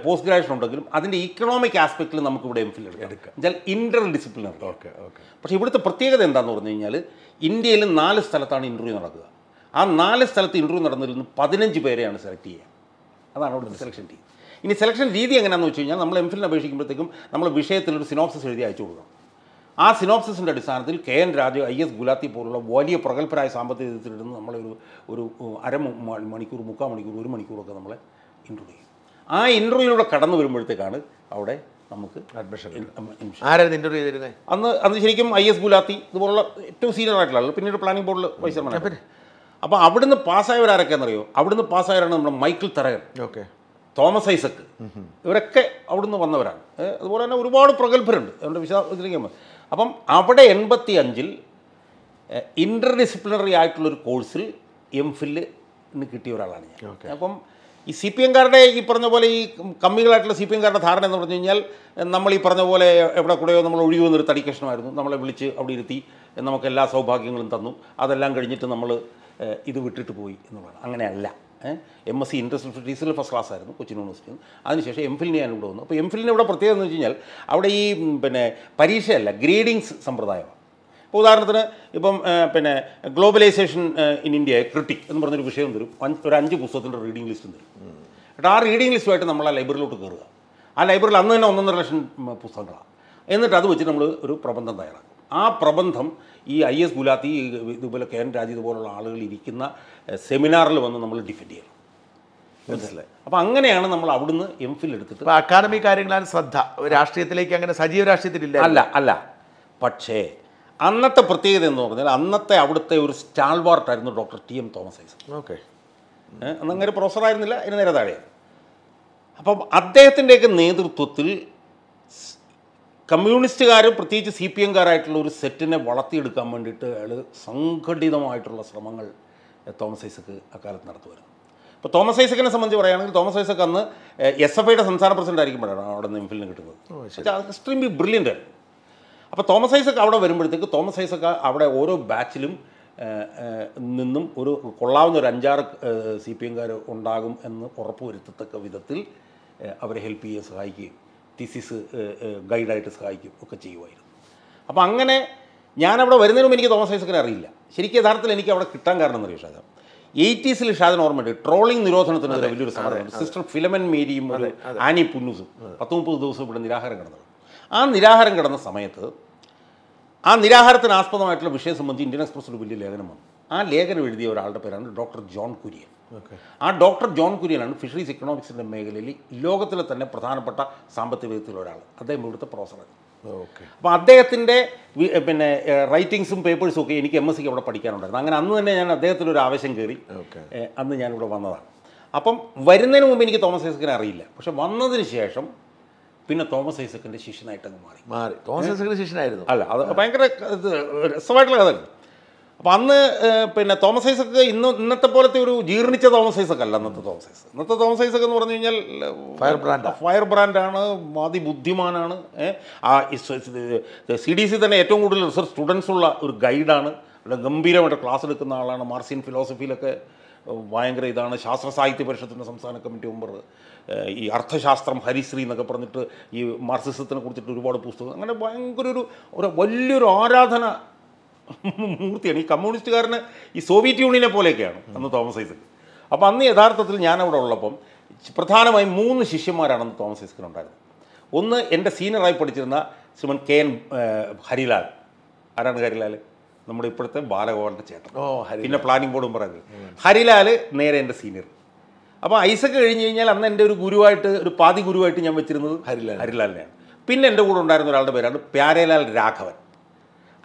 പോസ്റ്റ് ഗ്രാജുവേഷൻ ഉണ്ടെങ്കിലും അതിൻ്റെ ഇക്കണോമിക് ആസ്പെക്റ്റിൽ നമുക്ക് ഇവിടെ എം ഫിൽ എടുക്കാം എന്നാൽ ഇൻ്റർ ഡിസിപ്ലിൻ ഓക്കെ ഓക്കെ പക്ഷേ ഇവിടുത്തെ പ്രത്യേകത എന്താണെന്ന് പറഞ്ഞു കഴിഞ്ഞാൽ ഇന്ത്യയിൽ നാല് സ്ഥലത്താണ് ഇൻ്റർവ്യൂ നടക്കുക ആ നാല് സ്ഥലത്ത് ഇൻ്റർവ്യൂ നടന്നതിൽ പതിനഞ്ച് പേരെയാണ് സെലക്ട് ചെയ്യുക അതാണ് അവിടുത്തെ സെലക്ഷൻ ടീം ഇനി സെലക്ഷൻ രീതി എങ്ങനെയാണെന്ന് വെച്ച് കഴിഞ്ഞാൽ നമ്മൾ എംഫിലിന് അപേക്ഷിക്കുമ്പോഴത്തേക്കും നമ്മൾ വിഷയത്തിനൊരു സിനോപ്സിസ് എഴുതി അയച്ചു കൊടുക്കണം ആ സിനോപ്സിൻ്റെ അടിസ്ഥാനത്തിൽ K N Raju I S Gulati പോലുള്ള വലിയ പ്രഗത്ഭരായ സാമ്പത്തിക വിദഗ്ധരിടുന്ന നമ്മളെ ഒരു ഒരു അര മണിക്കൂർ മുക്കാൽ മണിക്കൂർ ഒരു മണിക്കൂറൊക്കെ നമ്മളെ ഇൻ്റർവ്യൂ ചെയ്യും ആ ഇൻ്റർവ്യൂവിലൂടെ കടന്നു വരുമ്പോഴത്തേക്കാണ് അവിടെ നമുക്ക് അഡ്മിഷൻ ആരായിരുന്നു ഇൻ്റർവ്യൂ ചെയ്തിരുന്നത് അന്ന് അന്ന് ശരിക്കും ഐ എസ് ഗുലാത്തി ഇതുപോലുള്ള ഏറ്റവും സീനിയർ ആയിട്ടുള്ള പിന്നീട് പ്ലാനിംഗ് ബോർഡിൽ വൈസ് ചെയർമാൻ അപ്പോൾ അവിടുന്ന് പാസ്സായവരാരൊക്കെയെന്നറിയോ അവിടുന്ന് പാസ്സായവരാണ് നമ്മുടെ മൈക്കിൾ തരകൻ ഓക്കെ തോമസ് ഐസക്ക് ഇവരൊക്കെ അവിടുന്ന് വന്നവരാണ് അതുപോലെ തന്നെ ഒരുപാട് പ്രഗത്ഭരുണ്ട് അതുകൊണ്ട് വിശദത്തിലേക്ക് അപ്പം അവിടെ എൺപത്തി അഞ്ചിൽ ഇൻ്റർ ഡിസിപ്ലിനറി ആയിട്ടുള്ളൊരു കോഴ്സിൽ എം ഫില്ലിന് കിട്ടിയ ഒരാളാണ് ഞാൻ അപ്പം ഈ സി പി എംകാരുടെ ഈ പറഞ്ഞ പോലെ ഈ കമ്മികളായിട്ടുള്ള സി പി എംകാരുടെ ധാരണ എന്ന് പറഞ്ഞു കഴിഞ്ഞാൽ നമ്മൾ ഈ പറഞ്ഞ പോലെ എവിടെ കൂടെയോ നമ്മൾ ഒഴിവെന്നൊരു തടിക്കഷ്ണമായിരുന്നു നമ്മളെ വിളിച്ച് അവിടെ ഇരുത്തി നമുക്ക് എല്ലാ സൗഭാഗ്യങ്ങളും തന്നു അതെല്ലാം കഴിഞ്ഞിട്ട് നമ്മൾ ഇത് വിട്ടിട്ട് പോയി എന്നുള്ളതാണ് അങ്ങനെയല്ല M S C industrial first class ആയിരുന്നു കൊച്ചിൻ യൂണിവേഴ്സിറ്റിയിൽ അതിനുശേഷം എം ഫിലിന് ഞാൻ ഇവിടെ വന്നു അപ്പോൾ എം ഫിലിന് ഇവിടെ പ്രത്യേകത എന്ന് വെച്ച് കഴിഞ്ഞാൽ അവിടെ ഈ പിന്നെ പരീക്ഷയല്ല ഗ്രേഡിങ്സ് സമ്പ്രദായമാണ് ഇപ്പോൾ ഉദാഹരണത്തിന് ഇപ്പം പിന്നെ ഗ്ലോബലൈസേഷൻ ഇൻ ഇന്ത്യ ക്രിട്ടിക് എന്ന് പറഞ്ഞൊരു വിഷയം തരും ഒരു അഞ്ച് പുസ്തകത്തിൻ്റെ റീഡിംഗ് ലിസ്റ്റും തരും എന്നിട്ട് ആ റീഡിംഗ് ലിസ്റ്റുമായിട്ട് നമ്മൾ ആ ലൈബ്രറിയിലോട്ട് കയറുക ആ ലൈബ്രറിയിൽ അന്ന് തന്നെ ഒന്നൊന്നര ലക്ഷം പുസ്തകങ്ങളാണ് എന്നിട്ട് അത് വെച്ച് നമ്മൾ ഒരു പ്രബന്ധം തയ്യാറാക്കും ആ പ്രബന്ധം ഈ ഐ എസ് ഗുലാത്തി ഇതുപോലെ കെ എൻ രാജി പോലുള്ള ആളുകൾ ഇരിക്കുന്ന സെമിനാറിൽ വന്ന് നമ്മൾ ഡിഫെൻഡ് ചെയ്യണം മനസ്സിലായി അപ്പോൾ അങ്ങനെയാണ് നമ്മൾ അവിടുന്ന് എം ഫിൽ എടുത്തിട്ട് അക്കാദമി കാര്യങ്ങളാണ് ശ്രദ്ധ രാഷ്ട്രീയത്തിലേക്ക് അങ്ങനെ സജീവ രാഷ്ട്രീയത്തിലില്ല അല്ല അല്ല പക്ഷേ അന്നത്തെ പ്രത്യേകത എന്ന് പറഞ്ഞാൽ അന്നത്തെ അവിടുത്തെ ഒരു സ്റ്റാൾവാർട്ടായിരുന്നു doctor T M Thomas Isaac okay അന്നങ്ങനെ പ്രൊഫസറായിരുന്നില്ല അതിന് നേരെ താഴെ അപ്പം അദ്ദേഹത്തിൻ്റെയൊക്കെ നേതൃത്വത്തിൽ കമ്മ്യൂണിസ്റ്റുകാരും പ്രത്യേകിച്ച് സി പി എംകാരായിട്ടുള്ള ഒരു സെറ്റിനെ വളർത്തിയെടുക്കാൻ വേണ്ടിയിട്ട് അയാൾ സംഘടിതമായിട്ടുള്ള ശ്രമങ്ങൾ തോമസ് ഐസക്ക് അക്കാലത്ത് നടത്തുമായിരുന്നു അപ്പോൾ തോമസ് ഐസക്കിനെ സംബന്ധിച്ച് പറയുകയാണെങ്കിൽ തോമസ് ഐസക്ക് അന്ന് എസ് എഫ് ഐയുടെ സംസ്ഥാന പ്രസിഡന്റ് ആയിരിക്കുമ്പോഴാണ് അവിടെ നിന്ന് ഇംഫിലിന് കിട്ടുന്നത് എക്സ്ട്രീംലി ബ്രില്യൻ്റ് ആയിരുന്നു അപ്പോൾ തോമസ് ഐസക്ക് അവിടെ വരുമ്പോഴത്തേക്ക് തോമസ് ഐസക്ക് അവിടെ ഓരോ ബാച്ചിലും നിന്നും ഒരു കൊള്ളാവുന്ന ഒരു അഞ്ചാറ് സി പി എംകാർ ഉണ്ടാകും എന്ന് ഉറപ്പുവരുത്തത്തക്ക വിധത്തിൽ അവരെ ഹെൽപ്പ് ചെയ്യാൻ സഹായിക്കുകയും തിസിസ് ഗൈഡായിട്ട് സഹായിക്കും ഒക്കെ ചെയ്യുമായിരുന്നു അപ്പോൾ അങ്ങനെ ഞാനവിടെ വരുന്നതിനും എനിക്ക് തോമസ് ഐസക്കിനെ അറിയില്ല ശരിക്കും യഥാർത്ഥത്തിൽ എനിക്ക് അവിടെ കിട്ടാൻ കാരണം എന്നറിയോ ഷാജ എയ്റ്റീസിൽ ഷാജൻ ഓർമ്മയുണ്ട് ട്രോളിംഗ് നിരോധനത്തിനെതിരെ വലിയൊരു സമരം സിസ്റ്റർ ഫിലമൻ മേരിയും ആനി പുന്നുസും പത്ത് മുപ്പത് ദിവസം ഇവിടെ നിരാഹാരം കിടന്നത് ആ നിരാഹാരം കിടന്ന സമയത്ത് ആ നിരാഹാരത്തിന് ആസ്പദമായിട്ടുള്ള വിഷയം സംബന്ധിച്ച് ഇന്ത്യൻ എക്സ്പ്രസ് ഒരു വലിയ ലേഖനം വന്നു ആ ലേഖനം എഴുതിയ ഒരാളുടെ പേരാണ് ഡോക്ടർ ജോൺ കുര്യൻ ആ ഡോക്ടർ ജോൺ കുര്യനാണ് ഫിഷറീസ് ഇക്കണോമിക്സിൻ്റെ മേഖലയിൽ ലോകത്തിലെ തന്നെ പ്രധാനപ്പെട്ട സാമ്പത്തിക വിദഗ്ധത്തിൽ ഒരാൾ അദ്ദേഹം ഇവിടുത്തെ പ്രൊഫസറാണ് അപ്പോൾ അദ്ദേഹത്തിൻ്റെ പിന്നെ റൈറ്റിങ്സും പേപ്പേഴ്സും ഒക്കെ എനിക്ക് എം എസ് സിക്ക് അവിടെ പഠിക്കാനുണ്ടായിരുന്നു അങ്ങനെ അന്ന് തന്നെ ഞാൻ അദ്ദേഹത്തിനൊരു ഒരു ആവശ്യം കയറി അന്ന് ഞാനിവിടെ വന്നതാണ് അപ്പം വരുന്നതിന് മുമ്പ് എനിക്ക് തോമസ് ഐസക്കിനെ അറിയില്ല പക്ഷെ വന്നതിന് ശേഷം പിന്നെ തോമസ് ഐസക്കിൻ്റെ ശിഷ്യനായിട്ട് അങ്ങ് മാറി മാറി തോമസ് ഐസക്കിൻ്റെ ശിഷ്യനായിരുന്നു അല്ല അത് ഭയങ്കര രസമായിട്ടുള്ള കഥ അപ്പോൾ അന്ന് പിന്നെ തോമസ് ഐസക് ഇന്ന് ഇന്നത്തെ പോലത്തെ ഒരു ജീർണിച്ച തോമസ് ഐസക് അല്ല അന്നത്തെ തോമസ് ഐസക് ഇന്നത്തെ തോമസ് ഐസക് എന്ന് പറഞ്ഞു കഴിഞ്ഞാൽ ഫയർ ബ്രാൻഡ് ഫയർ ബ്രാൻഡാണ് ബുദ്ധിമാനാണ് ആ സി ഡി സി തന്നെ ഏറ്റവും കൂടുതൽ റിസർച്ച് സ്റ്റുഡൻസ് ഉള്ള ഒരു ഗൈഡാണ് അവിടെ ഗംഭീരമായിട്ട് ക്ലാസ് എടുക്കുന്ന ആളാണ് മാർസിയൻ ഫിലോസഫിയിലൊക്കെ ഭയങ്കര ഇതാണ് ശാസ്ത്ര സാഹിത്യ പരിഷത്തിൻ്റെ സംസ്ഥാന കമ്മിറ്റി മെമ്പർ ഈ അർത്ഥശാസ്ത്രം ഹരിശ്രീ എന്നൊക്കെ പറഞ്ഞിട്ട് ഈ മാർസിസത്തിനെ കുറിച്ചിട്ട് ഒരുപാട് പുസ്തകം അങ്ങനെ ഭയങ്കര ഒരു ഒരു വലിയൊരു ആരാധന മൂർത്തിയാണ് ഈ കമ്മ്യൂണിസ്റ്റുകാരന് ഈ സോവിയറ്റ് യൂണിയനെ പോലെയൊക്കെയാണ് അന്ന് തോമസ് ഐസക് അപ്പോൾ അന്ന് യഥാർത്ഥത്തിൽ ഞാനവിടെ ഉള്ളപ്പം പ്രധാനമായും മൂന്ന് ശിഷ്യന്മാരാണ് തോമസ് ഐസക്കിന് ഉണ്ടായിരുന്നത് ഒന്ന് എൻ്റെ സീനിയറായി പഠിച്ചിരുന്ന ശ്രീമൻ കെ എൻ ഹരിലാൽ ആരാണ് ഹരിലാൽ നമ്മുടെ ഇപ്പോഴത്തെ ബാലഗോപാലിൻ്റെ ചേട്ടൻ പിന്നെ പ്ലാനിംഗ് ബോർഡും പറയുന്നത് ഹരിലാൽ നേരെ എൻ്റെ സീനിയർ അപ്പോൾ ഐസക്ക് കഴിഞ്ഞ് കഴിഞ്ഞാൽ അന്ന് എൻ്റെ ഒരു ഗുരുവായിട്ട് ഒരു പാതി ഗുരുവായിട്ട് ഞാൻ വെച്ചിരുന്നത് ഹരിലാൽ ഹരിലാലിനെയാണ് പിന്നെ എൻ്റെ കൂടെ ഉണ്ടായിരുന്ന ഒരാളുടെ പേരാണ് പ്യാരേലാൽ രാഘവൻ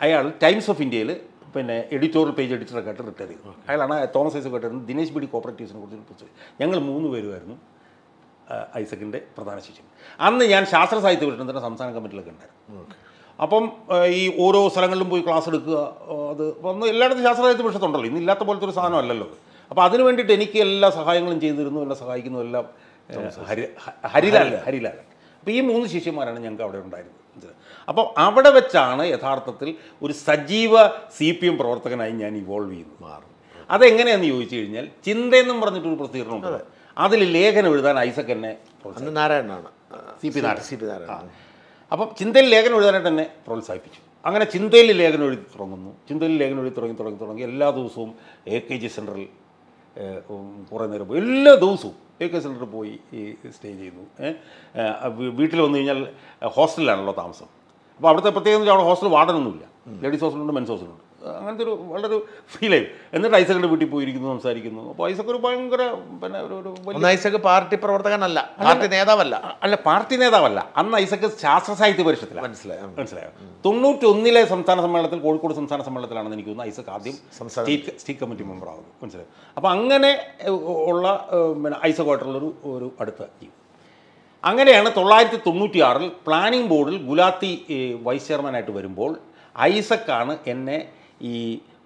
അയാൾ ടൈംസ് ഓഫ് ഇന്ത്യയിൽ പിന്നെ എഡിറ്റോറിയൽ പേജ് കേട്ട് റിട്ടയർ ചെയ്തു അയാളാണ് തോമസ് ഐസക് കേട്ടിരുന്നത് ദിനേശ് ബിഡി കോപ്പറേറ്റീവ്സിനെ കുറിച്ച് പുസ്തകം ഞങ്ങൾ മൂന്ന് പേരുമായിരുന്നു ഐസക്കിൻ്റെ പ്രധാന ശിഷ്യൻ അന്ന് ഞാൻ ശാസ്ത്ര സാഹിത്യ തന്നെ സംസ്ഥാന കമ്മിറ്റിയിലൊക്കെ ഉണ്ടായിരുന്നു അപ്പം ഈ ഓരോ സ്ഥലങ്ങളിലും പോയി ക്ലാസ് എടുക്കുക അത് വന്ന് എല്ലായിടത്തും ശാസ്ത്ര സാഹിത്യ പരിഷത്തുണ്ടല്ലോ ഇന്നില്ലാത്ത പോലത്തെ ഒരു അല്ലല്ലോ അപ്പോൾ അതിന് വേണ്ടിയിട്ട് എനിക്ക് എല്ലാ സഹായങ്ങളും ചെയ്തിരുന്നു എല്ലാം സഹായിക്കുന്നു എല്ലാം ഹരി ഹരിലാൽ ഹരിലാൽ അപ്പോൾ ഈ മൂന്ന് ശിഷ്യന്മാരാണ് ഞങ്ങൾക്ക് അവിടെ ഉണ്ടായിരുന്നത് അപ്പോൾ അവിടെ വെച്ചാണ് യഥാർത്ഥത്തിൽ ഒരു സജീവ സി പി എം പ്രവർത്തകനായി ഞാൻ ഇവോൾവ് ചെയ്യുന്നു മാറും അതെങ്ങനെയാന്ന് ചോദിച്ചു കഴിഞ്ഞാൽ ചിന്തയെന്നും പറഞ്ഞിട്ടൊരു ഉണ്ട് അതിൽ ലേഖനം എഴുതാൻ ഐസക് എന്നെ നാരായണനാണ് C P Narayanan C P Narayana അപ്പം ചിന്തയിൽ ലേഖനം എഴുതാനായിട്ട് തന്നെ പ്രോത്സാഹിപ്പിച്ചു അങ്ങനെ ചിന്തയിൽ ലേഖനം എഴുതി തുടങ്ങുന്നു ചിന്തയിൽ ലേഖനം എഴുതി തുടങ്ങി തുടങ്ങി തുടങ്ങി എല്ലാ ദിവസവും എ കെ ജി സെൻട്രൽ കുറേ നേരം പോയി എല്ലാ ദിവസവും എ കെ സിലിണ്ടർ പോയി ഈ സ്റ്റേ ചെയ്യുന്നു വീട്ടിൽ വന്നു കഴിഞ്ഞാൽ ഹോസ്റ്റലിലാണല്ലോ താമസം അപ്പോൾ അവിടുത്തെ പ്രത്യേകത അവിടെ ഹോസ്റ്റൽ വാർഡനൊന്നുമില്ല ലേഡീസ് ഹോസ്റ്റലുണ്ട് മെൻസ് ഹോസ്റ്റലുണ്ട് അങ്ങനത്തെ ഒരു വളരെ ഫീൽ ആയി എന്നിട്ട് ഐസക്കിന്റെ വീട്ടിൽ പോയിരിക്കുന്നു സംസാരിക്കുന്നു അപ്പോൾ ഐസക് ഒരു ഭയങ്കര പിന്നെ ഒരു ഒരു പാർട്ടി പ്രവർത്തകനല്ല പാർട്ടി നേതാവല്ല അല്ല പാർട്ടി നേതാവല്ല അന്ന് ഐസക് ശാസ്ത്ര സാഹിത്യ പരിഷത്തിലാണ് മനസ്സിലായി മനസ്സിലായോ തൊണ്ണൂറ്റൊന്നിലെ സംസ്ഥാന സമ്മേളനത്തിൽ കോഴിക്കോട് സംസ്ഥാന സമ്മേളനത്തിലാണെന്ന് എനിക്ക് തോന്നുന്നു ഐസക് ആദ്യം സ്റ്റേറ്റ് കമ്മിറ്റി മെമ്പർ ആകുന്നു മനസ്സിലായി അപ്പോൾ അങ്ങനെ ഉള്ള പിന്നെ ഐസക്കുമായിട്ടുള്ളൊരു ഒരു അടുത്ത ജീവിതം അങ്ങനെയാണ് തൊള്ളായിരത്തി തൊണ്ണൂറ്റി ആറിൽ പ്ലാനിംഗ് ബോർഡിൽ ഗുലാത്തി വൈസ് ചെയർമാനായിട്ട് വരുമ്പോൾ ഐസക്കാണ് എന്നെ ഈ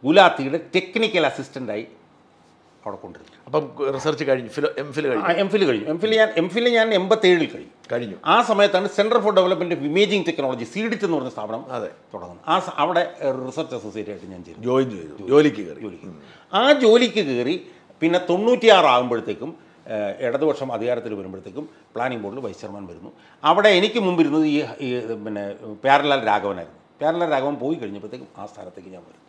ഗുലാത്തിയുടെ ടെക്നിക്കൽ അസിസ്റ്റൻ്റായി അവിടെ കൊണ്ടുവരും അപ്പം റിസർച്ച് കഴിഞ്ഞു ഫിലോ എം ഫിൽ കഴിഞ്ഞു എം ഫിൽ കഴിഞ്ഞു എം ഫിൽ ഞാൻ എം ഫിൽ ഞാൻ എൺപത്തേഴിൽ കഴിഞ്ഞു കഴിഞ്ഞു ആ സമയത്താണ് centre for development of imaging technology CDIT എന്ന് പറഞ്ഞ സ്ഥാപനം അതെ തുടങ്ങുന്നു ആ അവിടെ റിസർച്ച് അസോസിയേറ്റ് ആയിട്ട് ഞാൻ ചെയ്തു ജോയിൻ ചെയ്തു ജോലിക്ക് കയറി ജോലിക്ക് ആ ജോലിക്ക് കയറി പിന്നെ തൊണ്ണൂറ്റിയാറ് ആകുമ്പോഴത്തേക്കും ഇടതുപക്ഷം അധികാരത്തിൽ വരുമ്പോഴത്തേക്കും പ്ലാനിംഗ് ബോർഡിൽ വൈസ് ചെയർമാൻ വരുന്നു അവിടെ എനിക്ക് മുമ്പിരുന്നത് ഈ പിന്നെ പേരലാൽ രാഘവനായിരുന്നു കേരള രാഘവം പോയി കഴിഞ്ഞപ്പോഴത്തേക്കും ആ സ്ഥലത്തേക്ക് ഞാൻ വരും